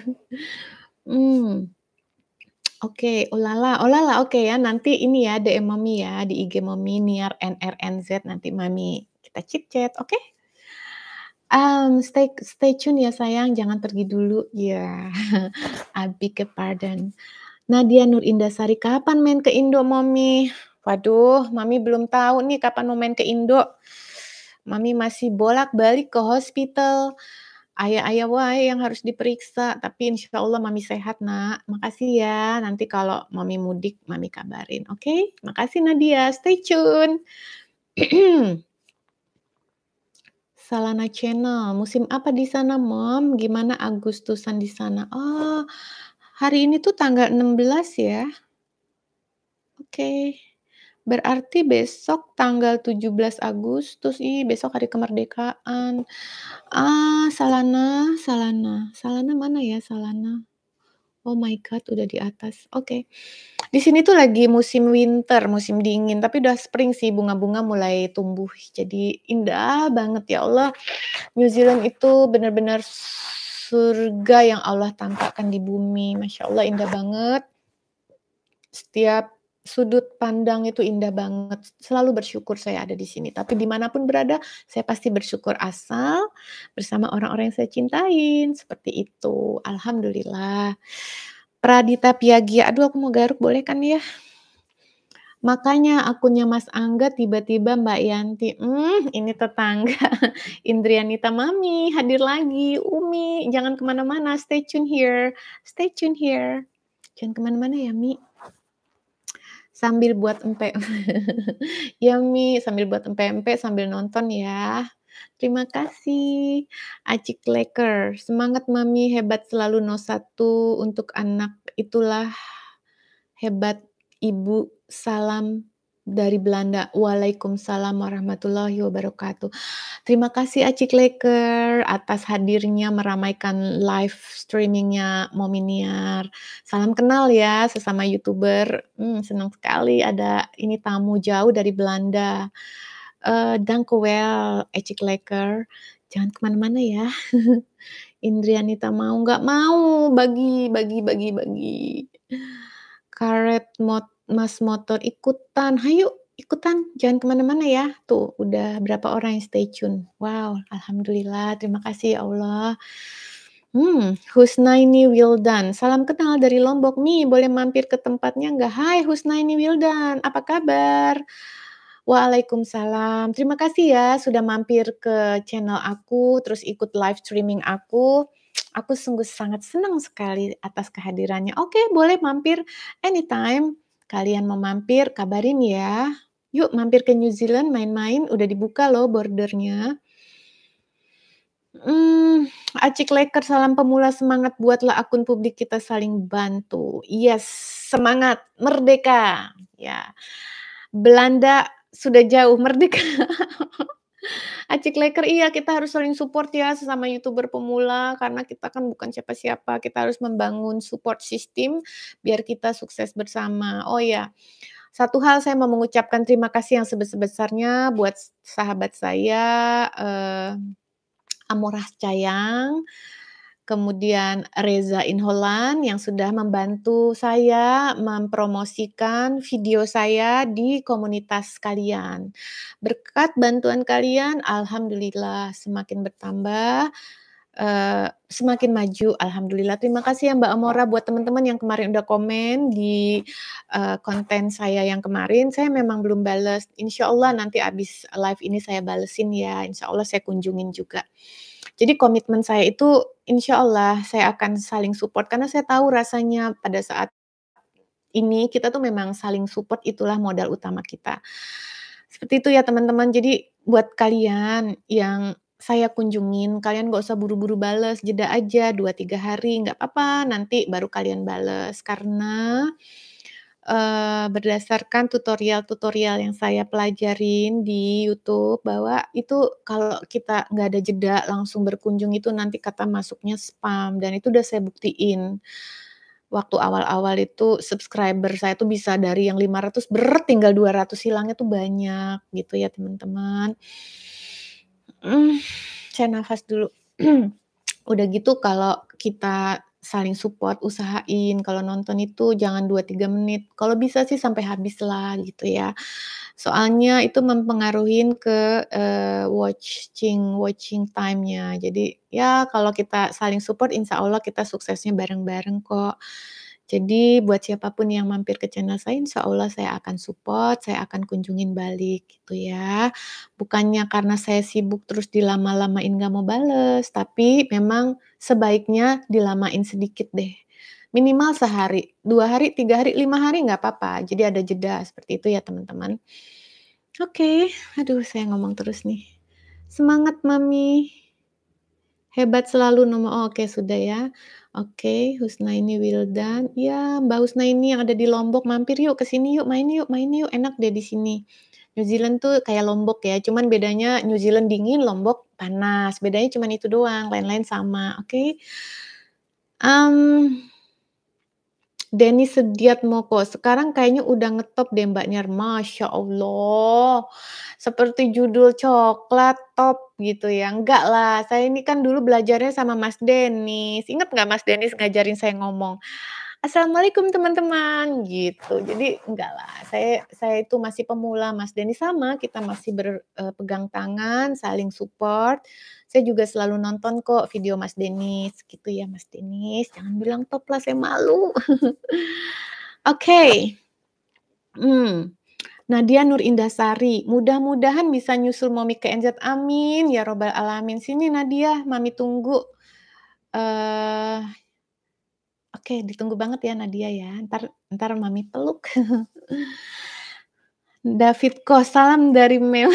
hmm. Oke, okay, ulala, ulala, oke okay ya. Nanti ini ya DM Mami ya di IG Mami Niar NRNZ nanti Mami kita chit chat, oke? Okay? Um, stay stay tune ya sayang, jangan pergi dulu ya. Yeah. I beg pardon. Nadia Nur Indasari, kapan main ke Indo, Mami? Waduh, Mami belum tahu nih kapan mau main ke Indo. Mami masih bolak-balik ke hospital. Ayah-ayah wah yang harus diperiksa. Tapi insya Allah Mami sehat, nak. Makasih ya. Nanti kalau Mami mudik, Mami kabarin. Oke? Okay? Makasih Nadia. Stay tune. Salana Channel. Musim apa di sana, Mom? Gimana Agustusan di sana? Oh, Hari ini tuh tanggal 16 ya. Oke. Okay. Berarti besok tanggal 17 Agustus ini besok hari kemerdekaan. Ah, Salana, Salana. Salana mana ya Salana? Oh my god, udah di atas. Oke. Okay. Di sini tuh lagi musim winter, musim dingin, tapi udah spring sih bunga-bunga mulai tumbuh. Jadi indah banget ya Allah. New Zealand itu benar-benar surga yang Allah tampakkan di bumi. Masya Allah indah banget. Setiap sudut pandang itu indah banget. Selalu bersyukur saya ada di sini. Tapi dimanapun berada, saya pasti bersyukur asal bersama orang-orang yang saya cintain. Seperti itu. Alhamdulillah. Pradita Piagia. Aduh aku mau garuk boleh kan ya? Makanya akunnya Mas Angga tiba-tiba Mbak Yanti, hmm ini tetangga Indrianita Mami hadir lagi, Umi jangan kemana-mana, stay tune here, stay tune here. Jangan kemana-mana ya Mi. Sambil buat empe, ya Mi sambil buat empe-empe sambil nonton ya. Terima kasih Acik Leker. Semangat Mami hebat selalu no satu untuk anak itulah hebat Ibu salam dari Belanda. Waalaikumsalam warahmatullahi wabarakatuh. Terima kasih Acik Leker atas hadirnya meramaikan live streamingnya Mominiar. Salam kenal ya sesama youtuber. Hmm, senang sekali ada ini tamu jauh dari Belanda. Uh, eh, Dankowel Acik Leker. Jangan kemana-mana ya. Indrianita mau nggak mau bagi bagi bagi bagi karet mot mas motor ikutan hayu ikutan jangan kemana-mana ya tuh udah berapa orang yang stay tune wow alhamdulillah terima kasih ya Allah Hmm, Husnaini Wildan. Salam kenal dari Lombok Mi. Boleh mampir ke tempatnya enggak? Hai Husnaini Wildan, apa kabar? Waalaikumsalam. Terima kasih ya sudah mampir ke channel aku, terus ikut live streaming aku. Aku sungguh sangat senang sekali atas kehadirannya. Oke, boleh mampir anytime. Kalian mau mampir, kabarin ya. Yuk mampir ke New Zealand main-main, udah dibuka loh bordernya. Hmm, Acik Leker, salam pemula semangat buatlah akun publik kita saling bantu. Yes, semangat merdeka. Ya. Belanda sudah jauh merdeka. Acik Laker, iya kita harus saling support ya sesama YouTuber pemula karena kita kan bukan siapa-siapa. Kita harus membangun support system biar kita sukses bersama. Oh ya, satu hal saya mau mengucapkan terima kasih yang sebesar-besarnya buat sahabat saya uh, Amorah Cayang kemudian Reza Inholan yang sudah membantu saya mempromosikan video saya di komunitas kalian. Berkat bantuan kalian, alhamdulillah semakin bertambah. Uh, semakin maju, alhamdulillah. Terima kasih ya Mbak Amora buat teman-teman yang kemarin udah komen di uh, konten saya yang kemarin. Saya memang belum bales. Insya Allah nanti abis live ini saya balesin ya. Insya Allah saya kunjungin juga. Jadi komitmen saya itu insya Allah saya akan saling support karena saya tahu rasanya pada saat ini kita tuh memang saling support itulah modal utama kita. Seperti itu ya teman-teman. Jadi buat kalian yang saya kunjungin, kalian gak usah buru-buru bales, jeda aja 2-3 hari, nggak apa-apa, nanti baru kalian bales. Karena Eh, berdasarkan tutorial-tutorial yang saya pelajarin di YouTube bahwa itu kalau kita nggak ada jeda langsung berkunjung itu nanti kata masuknya spam dan itu udah saya buktiin waktu awal-awal itu subscriber saya tuh bisa dari yang 500 ber tinggal 200 hilangnya tuh banyak gitu ya teman-teman. Hmm, saya nafas dulu. Udah gitu kalau kita saling support, usahain. Kalau nonton itu jangan 2-3 menit. Kalau bisa sih sampai habis lah gitu ya. Soalnya itu mempengaruhi ke uh, watching watching time-nya. Jadi ya kalau kita saling support insya Allah kita suksesnya bareng-bareng kok. Jadi buat siapapun yang mampir ke channel saya, insya Allah saya akan support, saya akan kunjungin balik gitu ya. Bukannya karena saya sibuk terus dilama-lamain gak mau bales, tapi memang sebaiknya dilamain sedikit deh. Minimal sehari, dua hari, tiga hari, lima hari nggak apa-apa. Jadi ada jeda seperti itu ya teman-teman. Oke, okay. aduh saya ngomong terus nih. Semangat mami. Hebat selalu nomor. Oh, Oke okay, sudah ya. Oke, okay, ini Wildan. Ya, Mbak Husna ini yang ada di Lombok mampir yuk ke sini yuk, main yuk, main yuk, enak deh di sini. New Zealand tuh kayak Lombok ya, cuman bedanya New Zealand dingin, Lombok panas. Bedanya cuman itu doang, lain-lain sama. Oke. Okay? Um, Denny Sediatmoko, sekarang kayaknya udah ngetop deh Mbak Nyar. Masya Allah, seperti judul coklat top gitu ya. Enggak lah, saya ini kan dulu belajarnya sama Mas Denny. Ingat nggak Mas Denny ngajarin saya ngomong? Assalamualaikum teman-teman gitu. Jadi enggak lah, saya saya itu masih pemula, Mas Denny sama, kita masih berpegang eh, tangan, saling support. Saya juga selalu nonton kok video Mas Denis gitu ya Mas Denis. Jangan bilang top lah, saya malu. Oke. okay. Hmm. Nadia Nur Indasari, mudah-mudahan bisa nyusul Mami ke NZ. Amin. Ya Robbal Alamin. Sini Nadia, Mami tunggu. uh, Oke, ditunggu banget ya Nadia ya. Ntar, ntar Mami peluk. David Ko, salam dari Mel.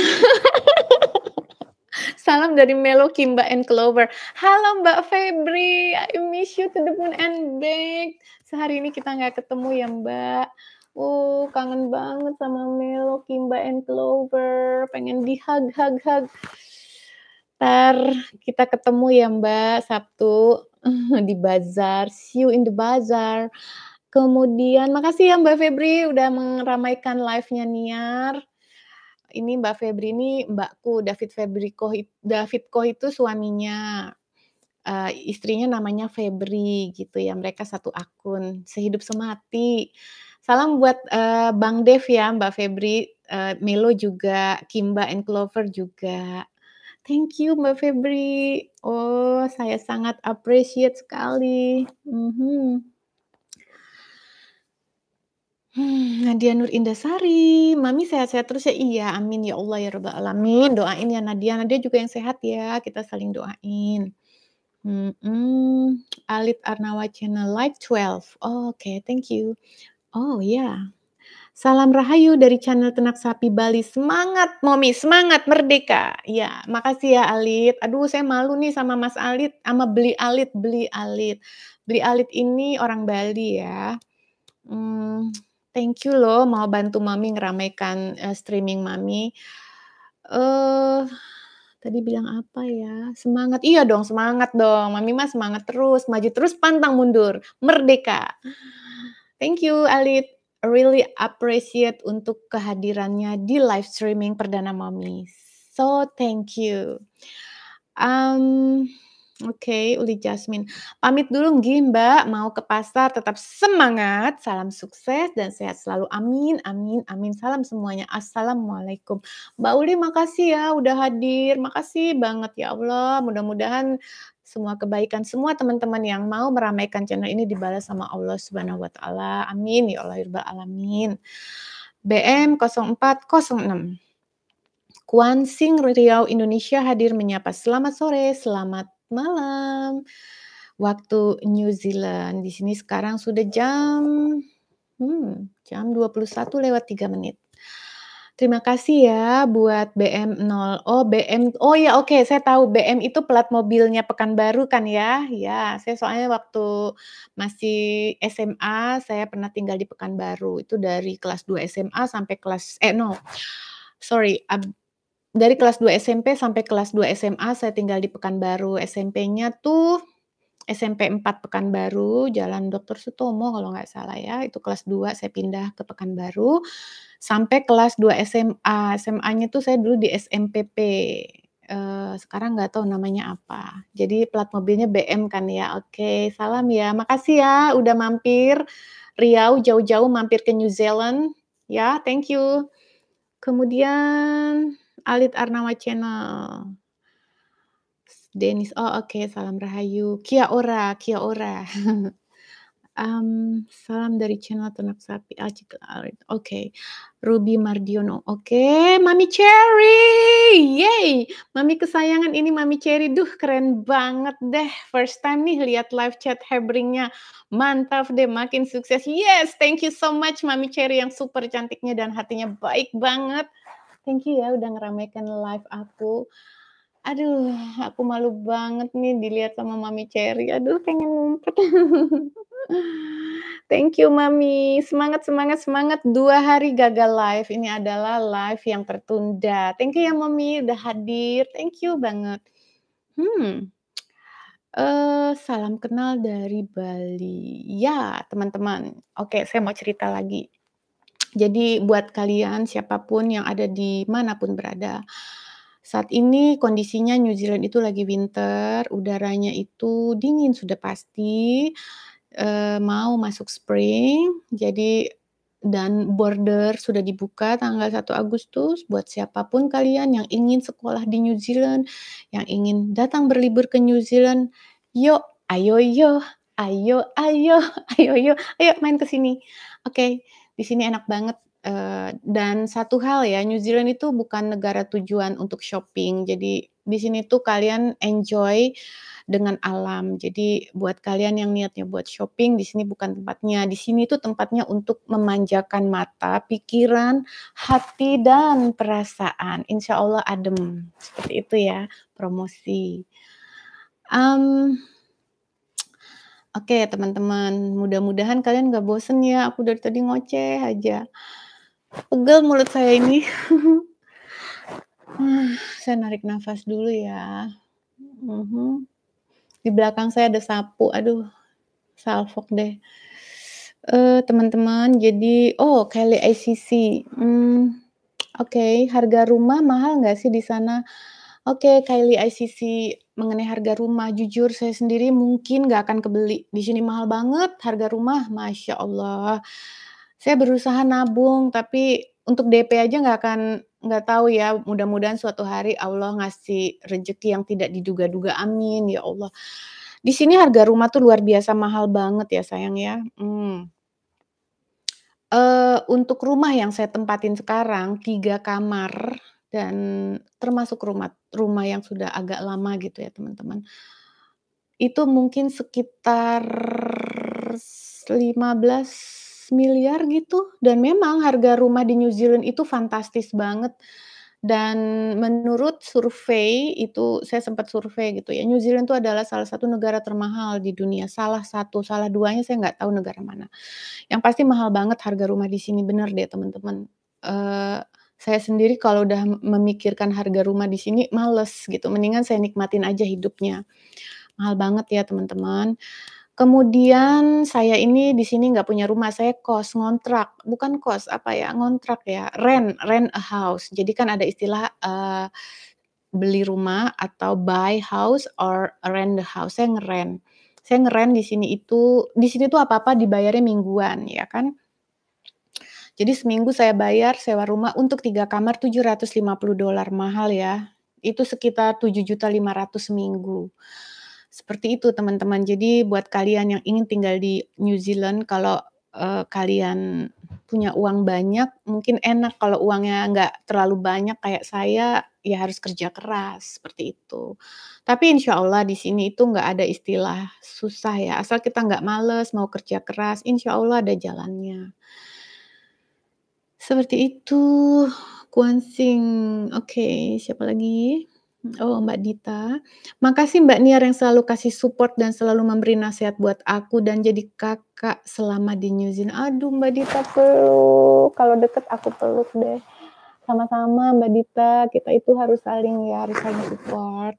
salam dari Melo, Kimba, and Clover. Halo Mbak Febri, I miss you to the moon and back. Sehari ini kita nggak ketemu ya Mbak. Uh, kangen banget sama Melo, Kimba, and Clover. Pengen dihug, hug, hug. Ntar kita ketemu ya Mbak, Sabtu. di bazar, see you in the bazar. Kemudian makasih ya Mbak Febri udah meramaikan live-nya Niar. Ini Mbak Febri ini mbakku David Febri Koh, David Koh itu suaminya. Uh, istrinya namanya Febri gitu ya. Mereka satu akun, sehidup semati. Salam buat uh, Bang Dev ya, Mbak Febri, uh, Melo juga, Kimba and Clover juga. Thank you Mbak Febri. Oh, saya sangat appreciate sekali. Mm-hmm. Hmm, Nadia Nur Indasari, Mami sehat-sehat terus ya? Iya, amin ya Allah ya Rabbal Alamin. Doain ya Nadia, Nadia juga yang sehat ya. Kita saling doain. Hmm, hmm. Alit Arnawa Channel Live 12. Oh, Oke, okay, thank you. Oh ya, yeah. Salam Rahayu dari channel Tenak Sapi Bali. Semangat, Momi. Semangat, merdeka. Ya, makasih ya Alit. Aduh, saya malu nih sama Mas Alit. Sama beli Alit, beli Alit. Beli Alit ini orang Bali ya. Hmm, thank you loh mau bantu Mami ngeramaikan uh, streaming Mami. Eh... Uh, tadi bilang apa ya? Semangat. Iya dong, semangat dong. Mami mah semangat terus, maju terus, pantang mundur. Merdeka. Thank you, Alit really appreciate untuk kehadirannya di live streaming perdana mami. So thank you. Um, Oke, okay, Uli Jasmine. Pamit dulu nggih Mbak, mau ke pasar tetap semangat, salam sukses dan sehat selalu. Amin, amin, amin. Salam semuanya. Assalamualaikum. Mbak Uli makasih ya udah hadir. Makasih banget ya Allah. Mudah-mudahan semua kebaikan semua teman-teman yang mau meramaikan channel ini dibalas sama Allah Subhanahu wa taala. Amin ya Allah ya rabbal alamin. BM 0406 Sing Riau Indonesia hadir menyapa selamat sore, selamat malam waktu New Zealand. Di sini sekarang sudah jam hmm, jam 21 lewat 3 menit. Terima kasih ya buat BM0. Oh, BM. Oh ya, oke, okay, saya tahu BM itu plat mobilnya Pekanbaru kan ya? Ya, saya soalnya waktu masih SMA saya pernah tinggal di Pekanbaru. Itu dari kelas 2 SMA sampai kelas eh no. Sorry, ab, dari kelas 2 SMP sampai kelas 2 SMA saya tinggal di Pekanbaru. SMP-nya tuh SMP 4 Pekanbaru, Jalan Dr. Sutomo kalau nggak salah ya. Itu kelas 2 saya pindah ke Pekanbaru. Sampai kelas 2 SMA. SMA-nya tuh saya dulu di SMPP. Eh, sekarang nggak tahu namanya apa. Jadi plat mobilnya BM kan ya. Oke, salam ya. Makasih ya udah mampir Riau jauh-jauh mampir ke New Zealand. Ya, thank you. Kemudian Alit Arnawa Channel. Denis, oh oke, okay, salam rahayu. Kia ora, kia ora. um, salam dari channel Ternak Sapi. Ah, ah, oke, okay. Ruby Mardiono. Oke, okay. Mami Cherry. Yay, Mami kesayangan ini Mami Cherry. Duh, keren banget deh. First time nih lihat live chat hebringnya. Mantap deh, makin sukses. Yes, thank you so much Mami Cherry yang super cantiknya dan hatinya baik banget. Thank you ya udah ngeramaikan live aku aduh aku malu banget nih dilihat sama Mami Cherry. Aduh pengen ngumpet. Thank you Mami. Semangat semangat semangat dua hari gagal live. Ini adalah live yang tertunda. Thank you ya Mami udah hadir. Thank you banget. Hmm. Uh, salam kenal dari Bali. Ya, teman-teman. Oke, saya mau cerita lagi. Jadi buat kalian siapapun yang ada di manapun berada, saat ini kondisinya New Zealand itu lagi winter, udaranya itu dingin sudah pasti, e, mau masuk spring, jadi dan border sudah dibuka tanggal 1 Agustus buat siapapun kalian yang ingin sekolah di New Zealand, yang ingin datang berlibur ke New Zealand, yuk, ayo yo, ayo, ayo, ayo yo, ayo main ke sini. Oke, okay, di sini enak banget Eh, dan satu hal ya, New Zealand itu bukan negara tujuan untuk shopping. Jadi di sini tuh kalian enjoy dengan alam. Jadi buat kalian yang niatnya buat shopping, di sini bukan tempatnya. Di sini tuh tempatnya untuk memanjakan mata, pikiran, hati dan perasaan. Insya Allah adem. Seperti itu ya promosi. Um, Oke okay, teman-teman, mudah-mudahan kalian gak bosen ya. Aku dari tadi ngoceh aja. Pegel mulut saya ini. Hmm, saya narik nafas dulu ya. Hmm. Di belakang saya ada sapu. Aduh, salfok deh. Uh, teman-teman, jadi oh Kelly ICC. Hmm, Oke, okay. harga rumah mahal nggak sih di sana? Oke, okay, Kylie ICC mengenai harga rumah, jujur saya sendiri mungkin nggak akan kebeli. Di sini mahal banget harga rumah, masya Allah saya berusaha nabung tapi untuk DP aja nggak akan nggak tahu ya mudah-mudahan suatu hari Allah ngasih rejeki yang tidak diduga-duga amin ya Allah di sini harga rumah tuh luar biasa mahal banget ya sayang ya hmm. uh, untuk rumah yang saya tempatin sekarang tiga kamar dan termasuk rumah rumah yang sudah agak lama gitu ya teman-teman itu mungkin sekitar 15 miliar gitu dan memang harga rumah di New Zealand itu fantastis banget dan menurut survei itu saya sempat survei gitu ya New Zealand itu adalah salah satu negara termahal di dunia salah satu salah duanya saya nggak tahu negara mana yang pasti mahal banget harga rumah di sini bener deh teman-teman uh, saya sendiri kalau udah memikirkan harga rumah di sini males gitu mendingan saya nikmatin aja hidupnya mahal banget ya teman-teman Kemudian saya ini di sini nggak punya rumah, saya kos, ngontrak, bukan kos apa ya, ngontrak ya, rent, rent a house. Jadi kan ada istilah uh, beli rumah atau buy house or rent the house. Saya ngerent saya ngerent di sini itu, di sini tuh apa apa dibayarnya mingguan ya kan. Jadi seminggu saya bayar sewa rumah untuk tiga kamar 750 dolar mahal ya. Itu sekitar 7.500 seminggu. Seperti itu teman-teman. Jadi buat kalian yang ingin tinggal di New Zealand kalau uh, kalian punya uang banyak, mungkin enak kalau uangnya nggak terlalu banyak kayak saya, ya harus kerja keras seperti itu. Tapi insya Allah di sini itu nggak ada istilah susah ya, asal kita nggak males mau kerja keras, insya Allah ada jalannya. Seperti itu, Sing. Oke, okay, siapa lagi? Oh, Mbak Dita. Makasih Mbak Niar yang selalu kasih support dan selalu memberi nasihat buat aku dan jadi kakak selama di New Zealand. Aduh, Mbak Dita peluk. Kalau deket aku peluk deh. Sama-sama Mbak Dita, kita itu harus saling ya, harus saling support.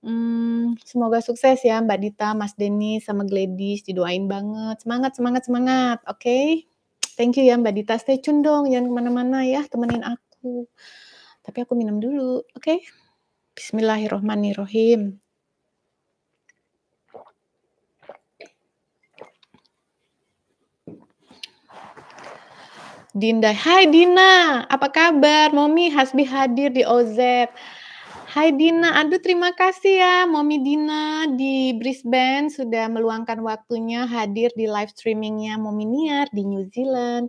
Hmm, semoga sukses ya Mbak Dita, Mas Denny, sama Gladys. Didoain banget. Semangat, semangat, semangat. Oke? Okay? Thank you ya Mbak Dita. Stay tune dong, jangan kemana-mana ya. Temenin aku. Tapi aku minum dulu, oke? Okay? Bismillahirrohmanirrohim. Dinda, hai Dina, apa kabar? Momi Hasbi hadir di OZ. Hai Dina, aduh terima kasih ya Momi Dina di Brisbane sudah meluangkan waktunya hadir di live streamingnya Momi Niar di New Zealand.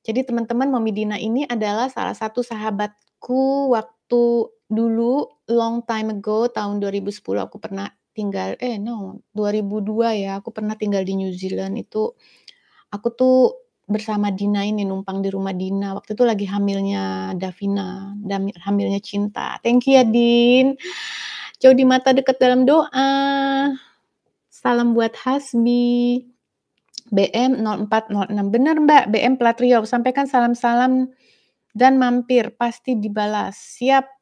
Jadi teman-teman Momi Dina ini adalah salah satu sahabatku waktu dulu long time ago tahun 2010 aku pernah tinggal eh no 2002 ya aku pernah tinggal di New Zealand itu aku tuh bersama Dina ini numpang di rumah Dina waktu itu lagi hamilnya Davina hamilnya Cinta thank you ya Din jauh di mata dekat dalam doa salam buat Hasbi BM 0406 benar Mbak BM Platrio sampaikan salam-salam dan mampir pasti dibalas siap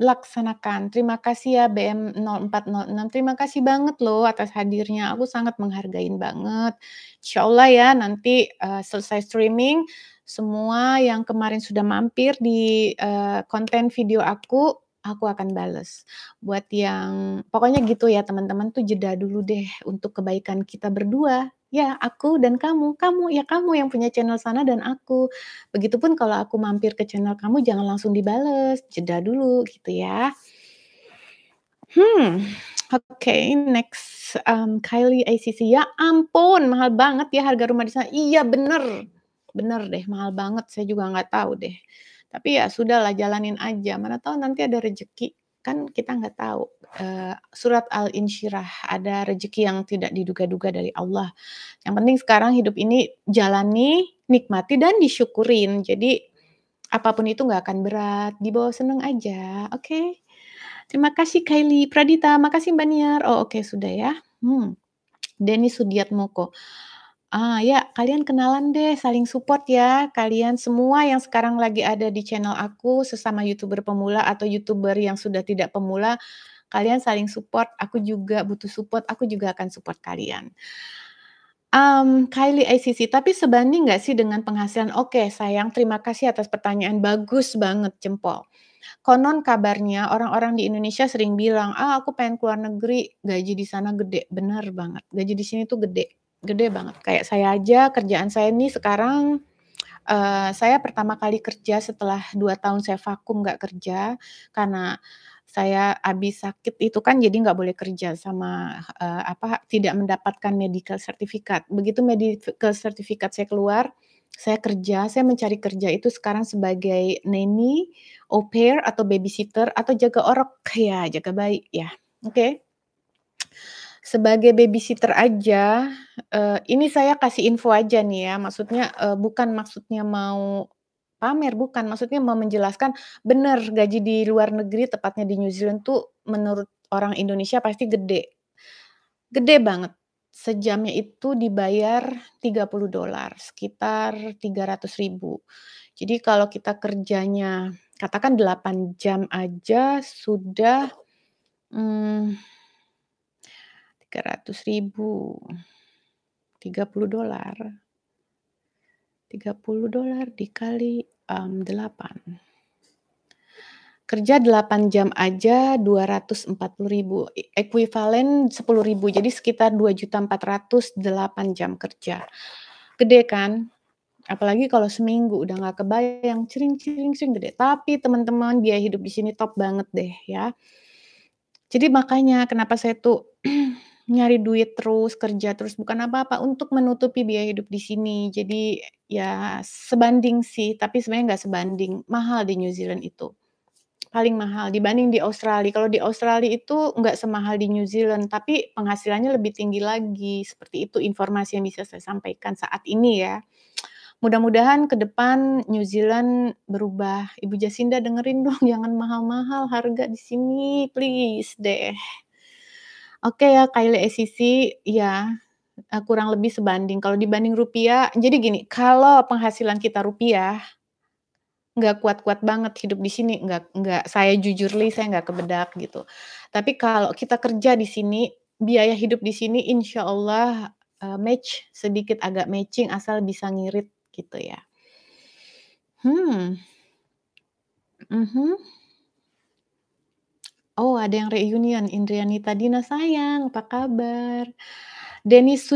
laksanakan. Terima kasih ya BM 0406. Terima kasih banget loh atas hadirnya. Aku sangat menghargain banget. Insya Allah ya nanti uh, selesai streaming semua yang kemarin sudah mampir di uh, konten video aku aku akan bales. Buat yang pokoknya gitu ya teman-teman tuh jeda dulu deh untuk kebaikan kita berdua. Ya, aku dan kamu. Kamu ya kamu yang punya channel sana dan aku. Begitupun kalau aku mampir ke channel kamu jangan langsung dibales, jeda dulu gitu ya. Hmm. Oke, okay, next um, Kylie ACC. Ya ampun, mahal banget ya harga rumah di sana. Iya, bener. Bener deh, mahal banget. Saya juga nggak tahu deh. Tapi ya sudahlah jalanin aja. Mana tahu nanti ada rejeki kan kita nggak tahu uh, surat al insyirah ada rezeki yang tidak diduga-duga dari Allah yang penting sekarang hidup ini jalani nikmati dan disyukurin jadi apapun itu nggak akan berat dibawa seneng aja oke okay? terima kasih Kylie Pradita makasih Mbak Niar oh oke okay, sudah ya hmm Denny Sudiatmoko Ah, ya, kalian kenalan deh, saling support ya. Kalian semua yang sekarang lagi ada di channel aku, sesama YouTuber pemula atau YouTuber yang sudah tidak pemula, kalian saling support. Aku juga butuh support, aku juga akan support kalian. Um, Kylie ICC, tapi sebanding nggak sih dengan penghasilan? Oke, okay, sayang, terima kasih atas pertanyaan. Bagus banget jempol. Konon kabarnya orang-orang di Indonesia sering bilang, ah aku pengen keluar negeri, gaji di sana gede. Benar banget, gaji di sini tuh gede gede banget. Kayak saya aja kerjaan saya ini sekarang uh, saya pertama kali kerja setelah dua tahun saya vakum nggak kerja karena saya habis sakit itu kan jadi nggak boleh kerja sama uh, apa tidak mendapatkan medical certificate. Begitu medical certificate saya keluar, saya kerja, saya mencari kerja itu sekarang sebagai nanny, au pair atau babysitter atau jaga orok ya, jaga bayi ya. Oke. Okay sebagai babysitter aja, uh, ini saya kasih info aja nih ya, maksudnya uh, bukan maksudnya mau pamer, bukan maksudnya mau menjelaskan benar gaji di luar negeri, tepatnya di New Zealand tuh menurut orang Indonesia pasti gede, gede banget. Sejamnya itu dibayar 30 dolar, sekitar 300 ribu. Jadi kalau kita kerjanya katakan 8 jam aja sudah hmm, 300 ribu 30 dolar 30 dolar dikali um, 8 kerja 8 jam aja 240 ribu ekuivalen 10 ribu jadi sekitar 2 juta 408 jam kerja gede kan apalagi kalau seminggu udah nggak kebayang cering-cering cering gede tapi teman-teman biaya hidup di sini top banget deh ya jadi makanya kenapa saya tuh nyari duit terus, kerja terus bukan apa-apa untuk menutupi biaya hidup di sini. Jadi ya sebanding sih, tapi sebenarnya nggak sebanding. Mahal di New Zealand itu. Paling mahal dibanding di Australia. Kalau di Australia itu nggak semahal di New Zealand, tapi penghasilannya lebih tinggi lagi. Seperti itu informasi yang bisa saya sampaikan saat ini ya. Mudah-mudahan ke depan New Zealand berubah. Ibu Jasinda dengerin dong, jangan mahal-mahal harga di sini, please deh. Oke ya, Kylie ACC ya kurang lebih sebanding. Kalau dibanding rupiah, jadi gini, kalau penghasilan kita rupiah nggak kuat-kuat banget hidup di sini, nggak nggak saya jujur li saya nggak kebedak gitu. Tapi kalau kita kerja di sini, biaya hidup di sini insya Allah eh, match sedikit agak matching asal bisa ngirit gitu ya. Hmm. Mm -hmm. Oh, ada yang reunion, Indriani Tadina sayang, apa kabar? Denis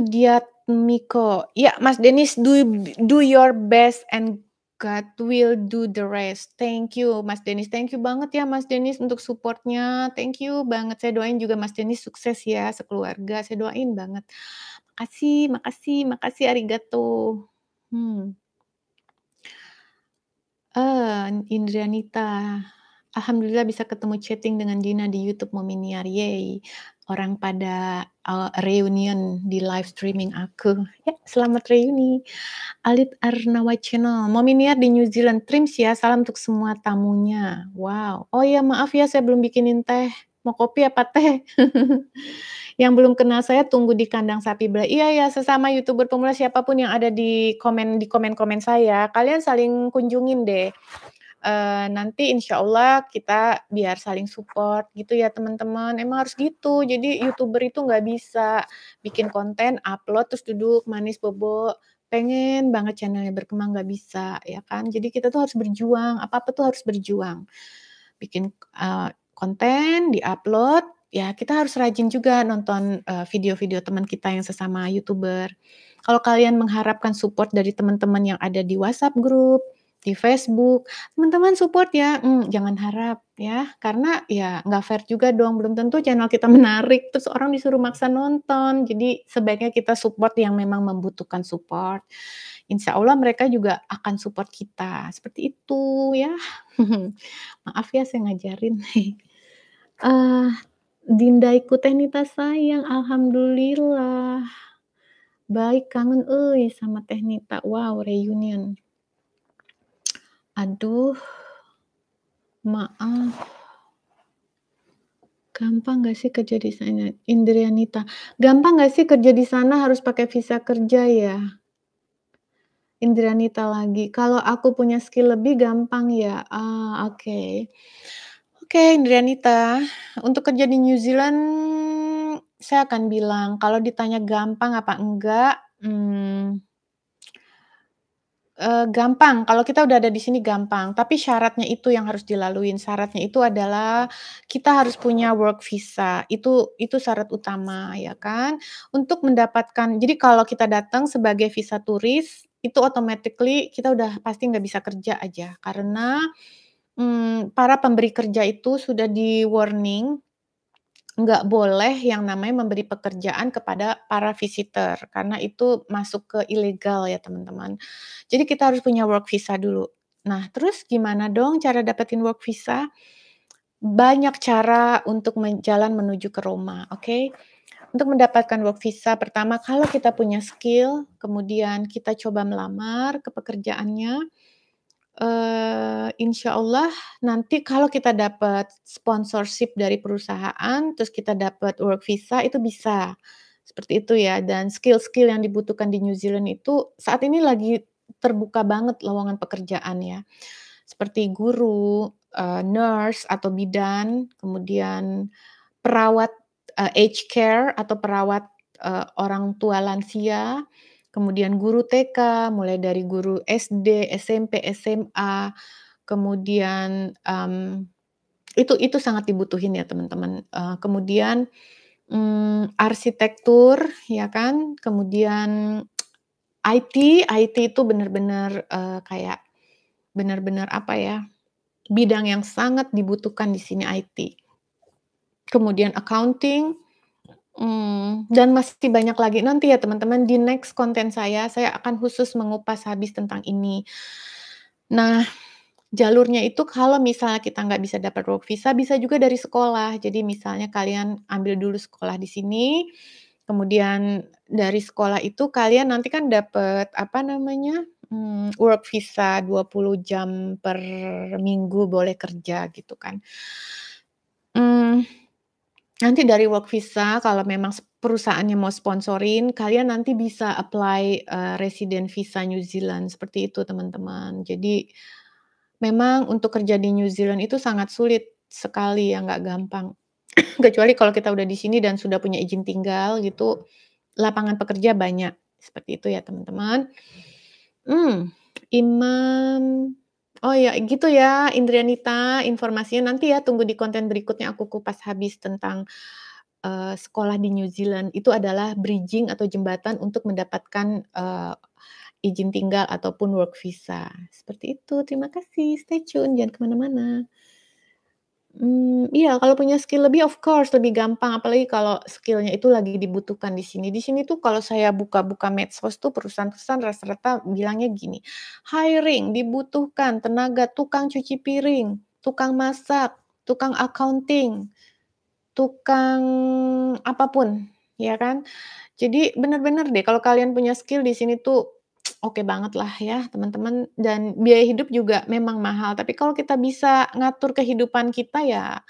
Miko. ya Mas Denis, do, do your best and God will do the rest. Thank you, Mas Denis. Thank you banget ya, Mas Denis, untuk supportnya. Thank you banget. Saya doain juga Mas Denis sukses ya, sekeluarga. Saya doain banget. Makasih, makasih, makasih, arigato. Hmm. Uh, Indrianita, Alhamdulillah bisa ketemu chatting dengan Dina di YouTube Mominiar. Yay. Orang pada uh, reunion di live streaming aku. Ya, selamat reuni. Alit Arnawa Channel. Mominiar di New Zealand. Trims ya, salam untuk semua tamunya. Wow. Oh ya, maaf ya saya belum bikinin teh. Mau kopi apa teh? yang belum kenal saya tunggu di kandang sapi bela. Iya ya, sesama YouTuber pemula siapapun yang ada di komen di komen-komen saya, kalian saling kunjungin deh uh, nanti insya Allah kita biar saling support gitu ya teman-teman. Emang harus gitu. Jadi youtuber itu nggak bisa bikin konten, upload terus duduk manis bobo pengen banget channelnya berkembang nggak bisa ya kan jadi kita tuh harus berjuang apa apa tuh harus berjuang bikin uh, konten upload ya kita harus rajin juga nonton eh, video-video uh, teman kita yang sesama youtuber. Kalau kalian mengharapkan support dari teman-teman yang ada di WhatsApp grup, di Facebook. Teman-teman support ya, hmm, jangan harap ya, karena ya nggak fair juga dong. Belum tentu channel kita menarik, terus orang disuruh maksa nonton. Jadi sebaiknya kita support yang memang membutuhkan support. Insya Allah mereka juga akan support kita. Seperti itu ya. Maaf ya saya ngajarin. uh, eh, Dinda ikut teknita sayang, alhamdulillah. Baik kangen ui sama teknita. Wow, reunion aduh maaf gampang gak sih kerja di sana Indrianita gampang gak sih kerja di sana harus pakai visa kerja ya Indrianita lagi kalau aku punya skill lebih gampang ya ah oke okay. oke okay, Indrianita untuk kerja di New Zealand saya akan bilang kalau ditanya gampang apa enggak hmm, uh, gampang, kalau kita udah ada di sini gampang, tapi syaratnya itu yang harus dilaluin. Syaratnya itu adalah kita harus punya work visa, itu itu syarat utama ya kan. Untuk mendapatkan jadi kalau kita datang sebagai visa turis, itu automatically kita udah pasti nggak bisa kerja aja karena, hmm, para pemberi kerja itu sudah di-warning nggak boleh yang namanya memberi pekerjaan kepada para visitor karena itu masuk ke ilegal ya teman-teman. Jadi kita harus punya work visa dulu. Nah terus gimana dong cara dapetin work visa? Banyak cara untuk jalan menuju ke Roma, oke? Okay? Untuk mendapatkan work visa pertama kalau kita punya skill, kemudian kita coba melamar ke pekerjaannya uh, insya Allah nanti kalau kita dapat sponsorship dari perusahaan, terus kita dapat work visa itu bisa seperti itu ya. Dan skill-skill yang dibutuhkan di New Zealand itu saat ini lagi terbuka banget lowongan pekerjaan ya, seperti guru, uh, nurse atau bidan, kemudian perawat uh, age care atau perawat uh, orang tua lansia kemudian guru TK, mulai dari guru SD, SMP, SMA, kemudian um, itu itu sangat dibutuhin ya teman-teman. Uh, kemudian um, arsitektur ya kan, kemudian IT, IT itu benar-benar uh, kayak benar-benar apa ya bidang yang sangat dibutuhkan di sini IT. Kemudian accounting, Hmm, dan masih banyak lagi, nanti ya teman-teman di next konten saya, saya akan khusus mengupas habis tentang ini. Nah, jalurnya itu kalau misalnya kita nggak bisa dapat work visa, bisa juga dari sekolah. Jadi misalnya kalian ambil dulu sekolah di sini, kemudian dari sekolah itu kalian nanti kan dapat apa namanya? hmm, work visa 20 jam per minggu boleh kerja gitu kan. Hmm, Nanti dari work visa kalau memang perusahaannya mau sponsorin, kalian nanti bisa apply uh, resident visa New Zealand seperti itu teman-teman. Jadi memang untuk kerja di New Zealand itu sangat sulit sekali ya nggak gampang. Kecuali kalau kita udah di sini dan sudah punya izin tinggal gitu, lapangan pekerja banyak seperti itu ya teman-teman. Hmm, Imam Oh ya, gitu ya, Indrianita. Informasinya nanti ya, tunggu di konten berikutnya aku kupas habis tentang uh, sekolah di New Zealand. Itu adalah bridging atau jembatan untuk mendapatkan uh, izin tinggal ataupun work visa. Seperti itu. Terima kasih. Stay tune, jangan kemana-mana. Hmm, iya, kalau punya skill lebih of course lebih gampang apalagi kalau skillnya itu lagi dibutuhkan di sini. Di sini tuh kalau saya buka-buka medsos tuh perusahaan-perusahaan rata-rata bilangnya gini, hiring dibutuhkan tenaga tukang cuci piring, tukang masak, tukang accounting, tukang apapun, ya kan? Jadi benar-benar deh kalau kalian punya skill di sini tuh oke okay banget lah ya teman-teman dan biaya hidup juga memang mahal tapi kalau kita bisa ngatur kehidupan kita ya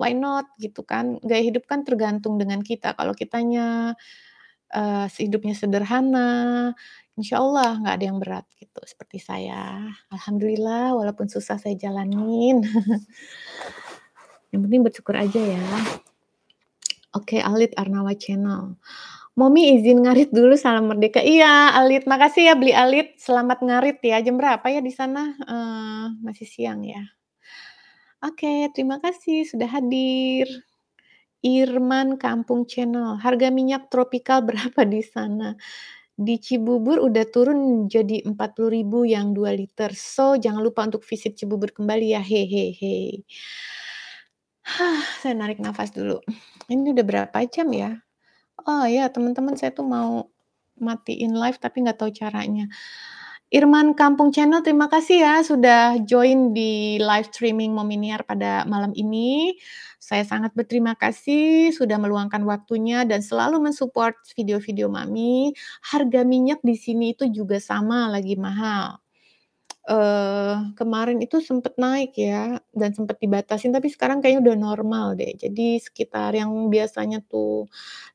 why not gitu kan gaya hidup kan tergantung dengan kita kalau kitanya uh, hidupnya sederhana insya Allah nggak ada yang berat gitu seperti saya alhamdulillah walaupun susah saya jalanin yang penting bersyukur aja ya oke okay, Alit Arnawa Channel Momi izin ngarit dulu salam merdeka. Iya, Alit. Makasih ya beli Alit. Selamat ngarit ya. Jam berapa ya di sana? Uh, masih siang ya. Oke, terima kasih sudah hadir. Irman Kampung Channel. Harga minyak tropikal berapa di sana? Di Cibubur udah turun jadi 40.000 yang 2 liter. So, jangan lupa untuk visit Cibubur kembali ya. Hehehe. Saya narik nafas dulu. Ini udah berapa jam ya? oh ya teman-teman saya tuh mau matiin live tapi nggak tahu caranya. Irman Kampung Channel, terima kasih ya sudah join di live streaming Mominiar pada malam ini. Saya sangat berterima kasih sudah meluangkan waktunya dan selalu mensupport video-video Mami. Harga minyak di sini itu juga sama lagi mahal uh, kemarin itu sempat naik ya dan sempat dibatasin tapi sekarang kayaknya udah normal deh. Jadi sekitar yang biasanya tuh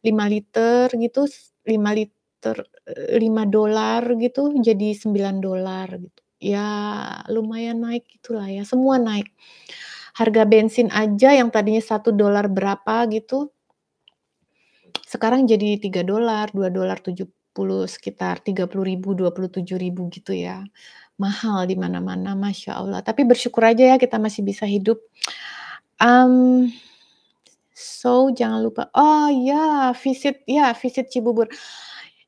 5 liter gitu 5 liter 5 eh, dolar gitu jadi 9 dolar gitu. Ya lumayan naik lah ya. Semua naik. Harga bensin aja yang tadinya satu dolar berapa gitu sekarang jadi tiga dolar, dua dolar tujuh puluh sekitar tiga puluh ribu, dua puluh tujuh ribu gitu ya mahal di mana-mana, masya Allah. Tapi bersyukur aja ya kita masih bisa hidup. Um, so jangan lupa. Oh ya, yeah, visit ya yeah, visit Cibubur.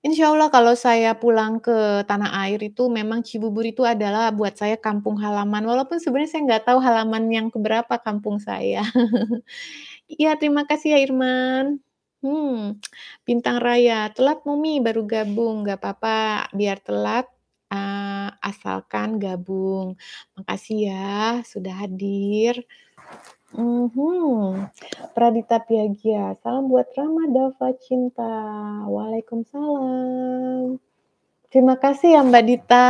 Insya Allah kalau saya pulang ke tanah air itu memang Cibubur itu adalah buat saya kampung halaman. Walaupun sebenarnya saya nggak tahu halaman yang keberapa kampung saya. Iya terima kasih ya Irman. Hmm, bintang raya telat mumi baru gabung nggak apa-apa biar telat uh, asalkan gabung. Makasih ya sudah hadir. Mm-hmm. Pradita Piagia, salam buat Rama Dava Cinta. Waalaikumsalam. Terima kasih ya Mbak Dita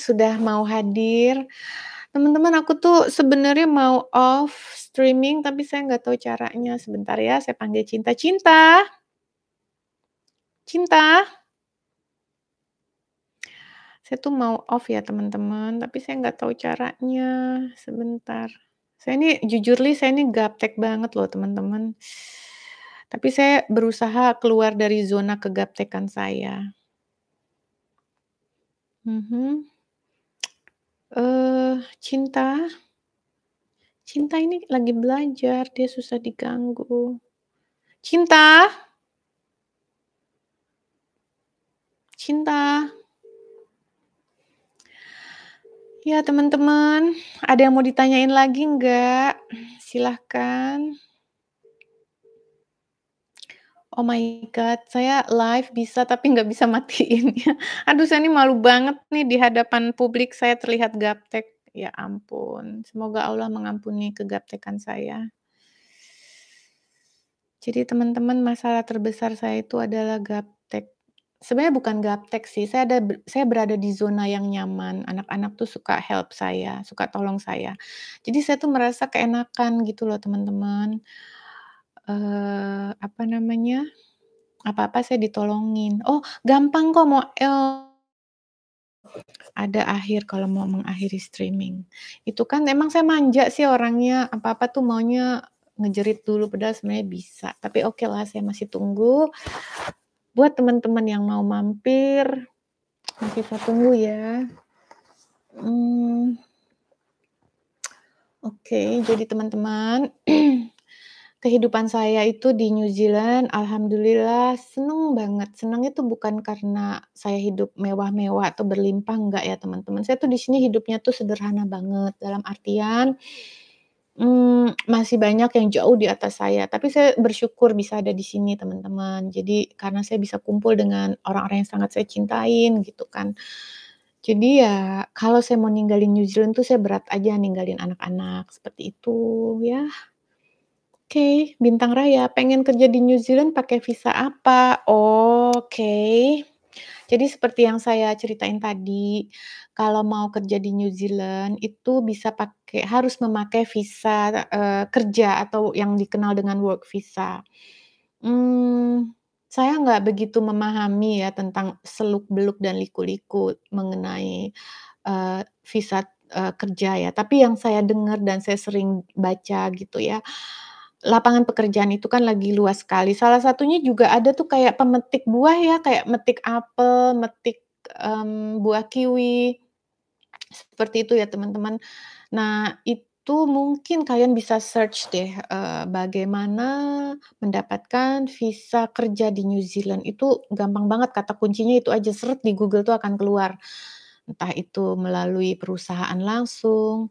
sudah mau hadir. Teman-teman aku tuh sebenarnya mau off streaming tapi saya nggak tahu caranya. Sebentar ya, saya panggil Cinta. Cinta. Cinta saya tuh mau off ya teman-teman, tapi saya nggak tahu caranya. Sebentar. Saya ini jujur li, saya ini gaptek banget loh teman-teman. Tapi saya berusaha keluar dari zona kegaptekan saya. Mm -hmm. uh, cinta, cinta ini lagi belajar, dia susah diganggu. Cinta, cinta. Ya teman-teman, ada yang mau ditanyain lagi enggak? Silahkan. Oh my God, saya live bisa tapi nggak bisa matiin ya. Aduh, saya ini malu banget nih di hadapan publik saya terlihat gaptek. Ya ampun, semoga Allah mengampuni kegaptekan saya. Jadi teman-teman masalah terbesar saya itu adalah gaptek sebenarnya bukan gaptek sih. Saya ada saya berada di zona yang nyaman. Anak-anak tuh suka help saya, suka tolong saya. Jadi saya tuh merasa keenakan gitu loh, teman-teman. Uh, apa namanya? Apa-apa saya ditolongin. Oh, gampang kok mau ada akhir kalau mau mengakhiri streaming. Itu kan emang saya manja sih orangnya, apa-apa tuh maunya ngejerit dulu padahal sebenarnya bisa. Tapi oke okay lah saya masih tunggu buat teman-teman yang mau mampir kita tunggu ya hmm. oke okay, jadi teman-teman kehidupan saya itu di New Zealand alhamdulillah seneng banget seneng itu bukan karena saya hidup mewah-mewah atau berlimpah enggak ya teman-teman saya tuh di sini hidupnya tuh sederhana banget dalam artian Hmm, masih banyak yang jauh di atas saya, tapi saya bersyukur bisa ada di sini teman-teman. Jadi karena saya bisa kumpul dengan orang-orang yang sangat saya cintain gitu kan. Jadi ya kalau saya mau ninggalin New Zealand tuh saya berat aja ninggalin anak-anak seperti itu ya. Oke, okay, bintang raya pengen kerja di New Zealand pakai visa apa? Oke. Okay. Jadi seperti yang saya ceritain tadi, kalau mau kerja di New Zealand itu bisa pakai harus memakai visa uh, kerja atau yang dikenal dengan work visa. Hmm, saya nggak begitu memahami ya tentang seluk-beluk dan liku-liku mengenai uh, visa uh, kerja ya. Tapi yang saya dengar dan saya sering baca gitu ya lapangan pekerjaan itu kan lagi luas sekali. Salah satunya juga ada tuh kayak pemetik buah ya, kayak metik apel, metik um, buah kiwi. Seperti itu ya teman-teman. Nah, itu mungkin kalian bisa search deh uh, bagaimana mendapatkan visa kerja di New Zealand. Itu gampang banget kata kuncinya itu aja seret di Google tuh akan keluar. Entah itu melalui perusahaan langsung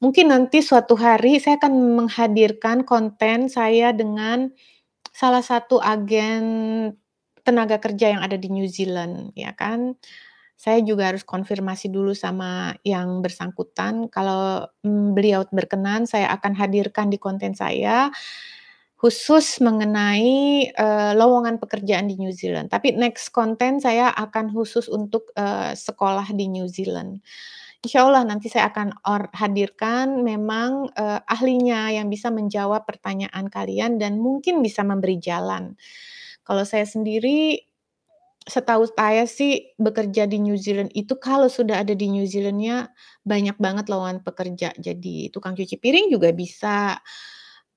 mungkin nanti suatu hari saya akan menghadirkan konten saya dengan salah satu agen tenaga kerja yang ada di New Zealand, ya kan? Saya juga harus konfirmasi dulu sama yang bersangkutan. Kalau mm, beliau berkenan, saya akan hadirkan di konten saya khusus mengenai uh, lowongan pekerjaan di New Zealand. Tapi next konten saya akan khusus untuk uh, sekolah di New Zealand. Uh, Insya Allah nanti saya akan or hadirkan memang uh, ahlinya yang bisa menjawab pertanyaan kalian dan mungkin bisa memberi jalan. Kalau saya sendiri setahu saya sih bekerja di New Zealand itu kalau sudah ada di New Zealandnya banyak banget lawan pekerja. Jadi tukang cuci piring juga bisa,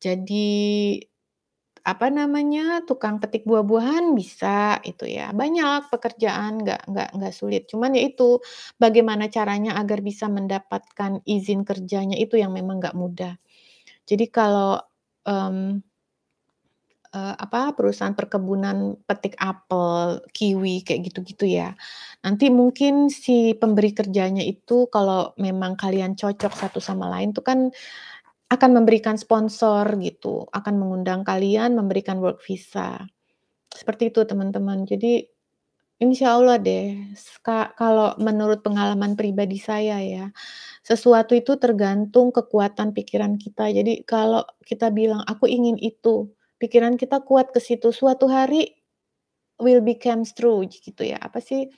jadi apa namanya tukang petik buah-buahan bisa itu ya banyak pekerjaan nggak nggak nggak sulit cuman ya itu bagaimana caranya agar bisa mendapatkan izin kerjanya itu yang memang nggak mudah jadi kalau um, uh, apa perusahaan perkebunan petik apel kiwi kayak gitu-gitu ya nanti mungkin si pemberi kerjanya itu kalau memang kalian cocok satu sama lain tuh kan akan memberikan sponsor gitu, akan mengundang kalian memberikan work visa. Seperti itu teman-teman. Jadi insya Allah deh, kalau menurut pengalaman pribadi saya ya, sesuatu itu tergantung kekuatan pikiran kita. Jadi kalau kita bilang, aku ingin itu, pikiran kita kuat ke situ, suatu hari will become true gitu ya. Apa sih?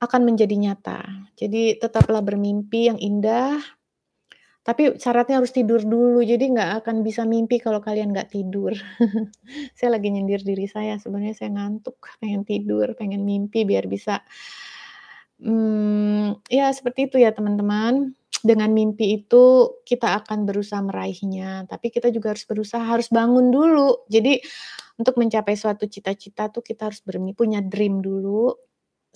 Akan menjadi nyata. Jadi tetaplah bermimpi yang indah, tapi syaratnya harus tidur dulu, jadi nggak akan bisa mimpi kalau kalian nggak tidur. saya lagi nyendir diri saya, sebenarnya saya ngantuk, pengen tidur, pengen mimpi biar bisa. Hmm, ya seperti itu ya teman-teman. Dengan mimpi itu kita akan berusaha meraihnya, tapi kita juga harus berusaha harus bangun dulu. Jadi untuk mencapai suatu cita-cita tuh kita harus bermimpi, punya dream dulu.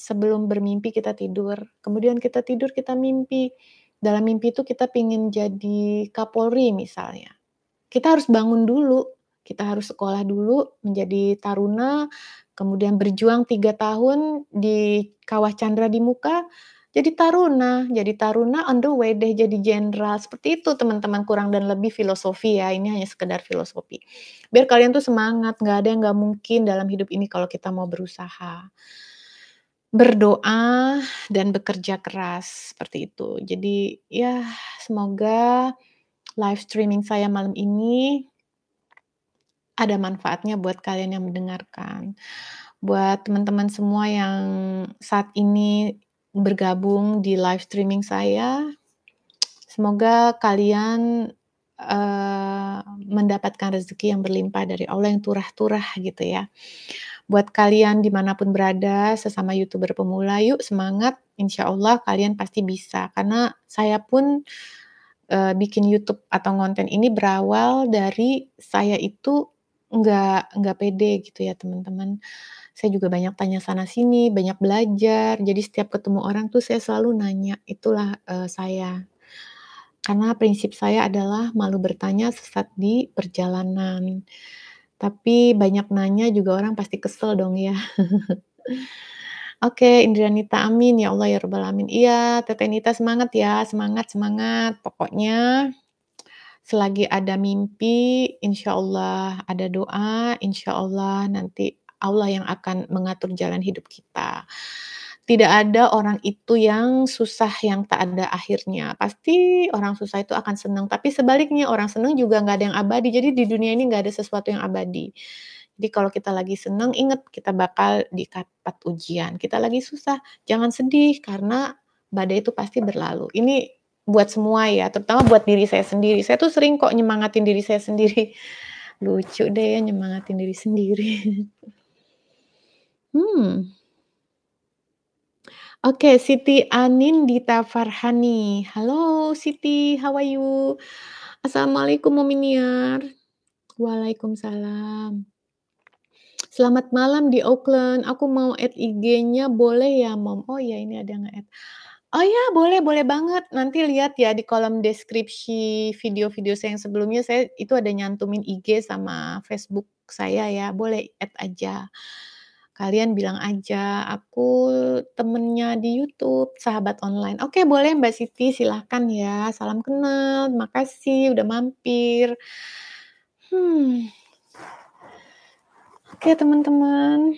Sebelum bermimpi kita tidur, kemudian kita tidur kita mimpi dalam mimpi itu kita pingin jadi Kapolri misalnya. Kita harus bangun dulu, kita harus sekolah dulu menjadi taruna, kemudian berjuang tiga tahun di kawah Chandra di muka, jadi taruna, jadi taruna on the way deh jadi jenderal. Seperti itu teman-teman kurang dan lebih filosofi ya, ini hanya sekedar filosofi. Biar kalian tuh semangat, nggak ada yang nggak mungkin dalam hidup ini kalau kita mau berusaha berdoa dan bekerja keras seperti itu. Jadi ya semoga live streaming saya malam ini ada manfaatnya buat kalian yang mendengarkan. Buat teman-teman semua yang saat ini bergabung di live streaming saya, semoga kalian uh, mendapatkan rezeki yang berlimpah dari Allah yang turah-turah gitu ya. Buat kalian dimanapun berada, sesama YouTuber pemula, yuk semangat. Insya Allah kalian pasti bisa. Karena saya pun uh, bikin YouTube atau konten ini berawal dari saya itu nggak nggak pede gitu ya teman-teman. Saya juga banyak tanya sana sini, banyak belajar. Jadi setiap ketemu orang tuh saya selalu nanya. Itulah uh, saya. Karena prinsip saya adalah malu bertanya sesat di perjalanan. Tapi banyak nanya juga orang pasti kesel dong ya. Oke, okay, Indrianita amin ya Allah ya Rabbal amin. Iya, Teteh Nita semangat ya, semangat semangat. Pokoknya selagi ada mimpi, insya Allah ada doa, insya Allah nanti Allah yang akan mengatur jalan hidup kita. Tidak ada orang itu yang susah yang tak ada akhirnya. Pasti orang susah itu akan senang. Tapi sebaliknya orang senang juga nggak ada yang abadi. Jadi di dunia ini nggak ada sesuatu yang abadi. Jadi kalau kita lagi senang, ingat kita bakal dikapat ujian. Kita lagi susah, jangan sedih karena badai itu pasti berlalu. Ini buat semua ya, terutama buat diri saya sendiri. Saya tuh sering kok nyemangatin diri saya sendiri. Lucu deh ya nyemangatin diri sendiri. hmm. Oke, Siti Anin Anindita Farhani. Halo Siti, how are you? Assalamualaikum Muminiar. Waalaikumsalam. Selamat malam di Auckland. Aku mau add IG-nya boleh ya, Mom? Oh ya, ini ada yang add Oh ya, boleh, boleh banget. Nanti lihat ya di kolom deskripsi video-video saya yang sebelumnya saya itu ada nyantumin IG sama Facebook saya ya. Boleh add aja. Kalian bilang aja, aku temennya di YouTube, sahabat online. Oke, boleh Mbak Siti, silahkan ya. Salam kenal, makasih udah mampir. Hmm. Oke, teman-teman.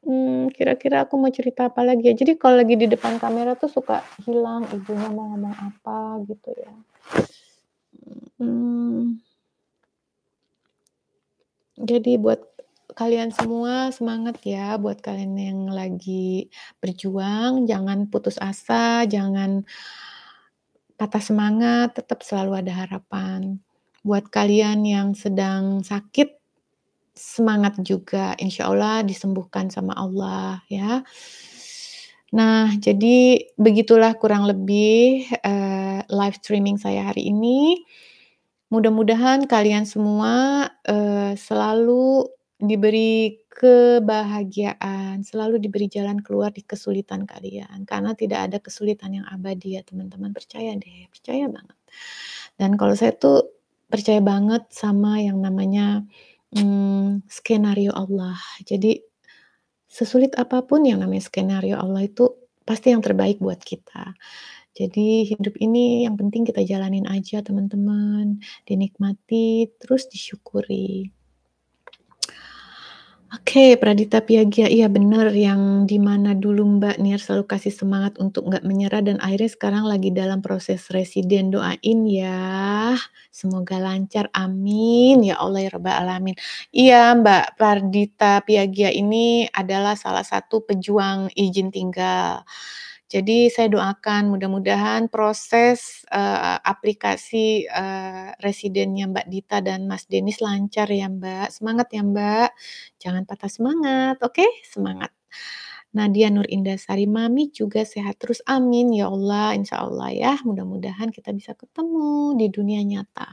Hmm, kira-kira aku mau cerita apa lagi ya? Jadi kalau lagi di depan kamera tuh suka hilang ibunya mau ngomong apa gitu ya. Hmm. Jadi buat kalian semua semangat ya buat kalian yang lagi berjuang, jangan putus asa, jangan patah semangat, tetap selalu ada harapan. Buat kalian yang sedang sakit, semangat juga, insya Allah disembuhkan sama Allah ya. Nah, jadi begitulah kurang lebih uh, live streaming saya hari ini. Mudah-mudahan kalian semua uh, selalu diberi kebahagiaan, selalu diberi jalan keluar di kesulitan kalian. Karena tidak ada kesulitan yang abadi ya teman-teman. Percaya deh, percaya banget. Dan kalau saya tuh percaya banget sama yang namanya hmm, skenario Allah. Jadi sesulit apapun yang namanya skenario Allah itu pasti yang terbaik buat kita. Jadi hidup ini yang penting kita jalanin aja teman-teman, dinikmati, terus disyukuri. Oke, Pradita Piagia, iya benar yang dimana dulu Mbak Niar selalu kasih semangat untuk nggak menyerah dan akhirnya sekarang lagi dalam proses residen doain ya, semoga lancar, amin ya Allah ya Rabbal Alamin. Iya Mbak Pradita Piagia ini adalah salah satu pejuang izin tinggal jadi saya doakan mudah-mudahan proses uh, aplikasi uh, residennya Mbak Dita dan Mas Denis lancar ya Mbak. Semangat ya Mbak. Jangan patah semangat, oke? Okay? Semangat. Nadia Nur Indasari Mami juga sehat terus amin ya Allah insya Allah ya mudah-mudahan kita bisa ketemu di dunia nyata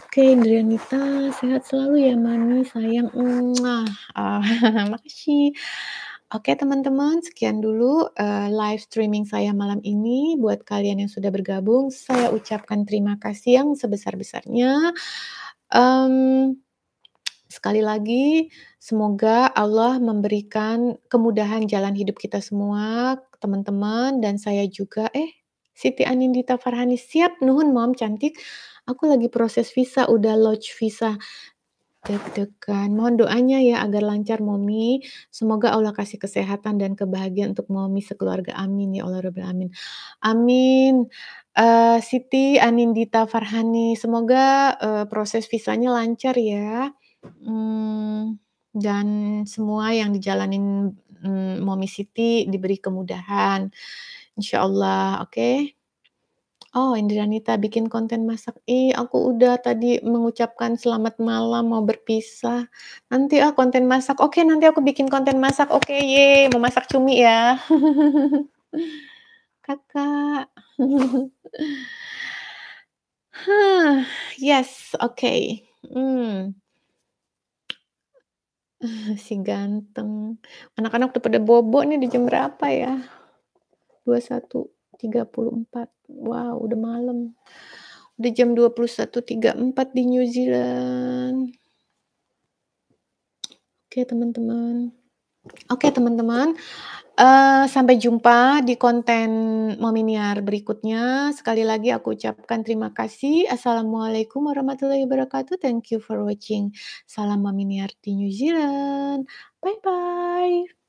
Oke okay, Indrianita sehat selalu ya Mami sayang mm, ah, ah, makasih Oke teman-teman, sekian dulu uh, live streaming saya malam ini. Buat kalian yang sudah bergabung, saya ucapkan terima kasih yang sebesar-besarnya. Um, sekali lagi, semoga Allah memberikan kemudahan jalan hidup kita semua, teman-teman, dan saya juga. Eh, Siti Anindita Farhani siap nuhun mom cantik. Aku lagi proses visa, udah lodge visa deg-degan. Mohon doanya ya agar lancar Momi. Semoga Allah kasih kesehatan dan kebahagiaan untuk Momi sekeluarga. Amin ya Allah Rabbil Amin. Amin. Uh, eh, Siti Anindita Farhani, semoga uh, proses visanya lancar ya. Hmm, dan semua yang dijalanin um, Momi Siti diberi kemudahan. Insya Allah, oke. Okay? Oh, Nita bikin konten masak. Ih, aku udah tadi mengucapkan selamat malam mau berpisah. Nanti ah konten masak. Oke, nanti aku bikin konten masak. Oke, ye, mau masak cumi ya. Kakak. yes, oke. Okay. Hmm. Si ganteng. Anak-anak udah pada bobo nih di jam berapa ya? 21. 21.34. Wow, udah malam. Udah jam 21.34 di New Zealand. Oke, teman-teman. Oke, teman-teman. Uh, sampai jumpa di konten Mominiar berikutnya. Sekali lagi aku ucapkan terima kasih. Assalamualaikum warahmatullahi wabarakatuh. Thank you for watching. Salam Mominiar di New Zealand. Bye-bye.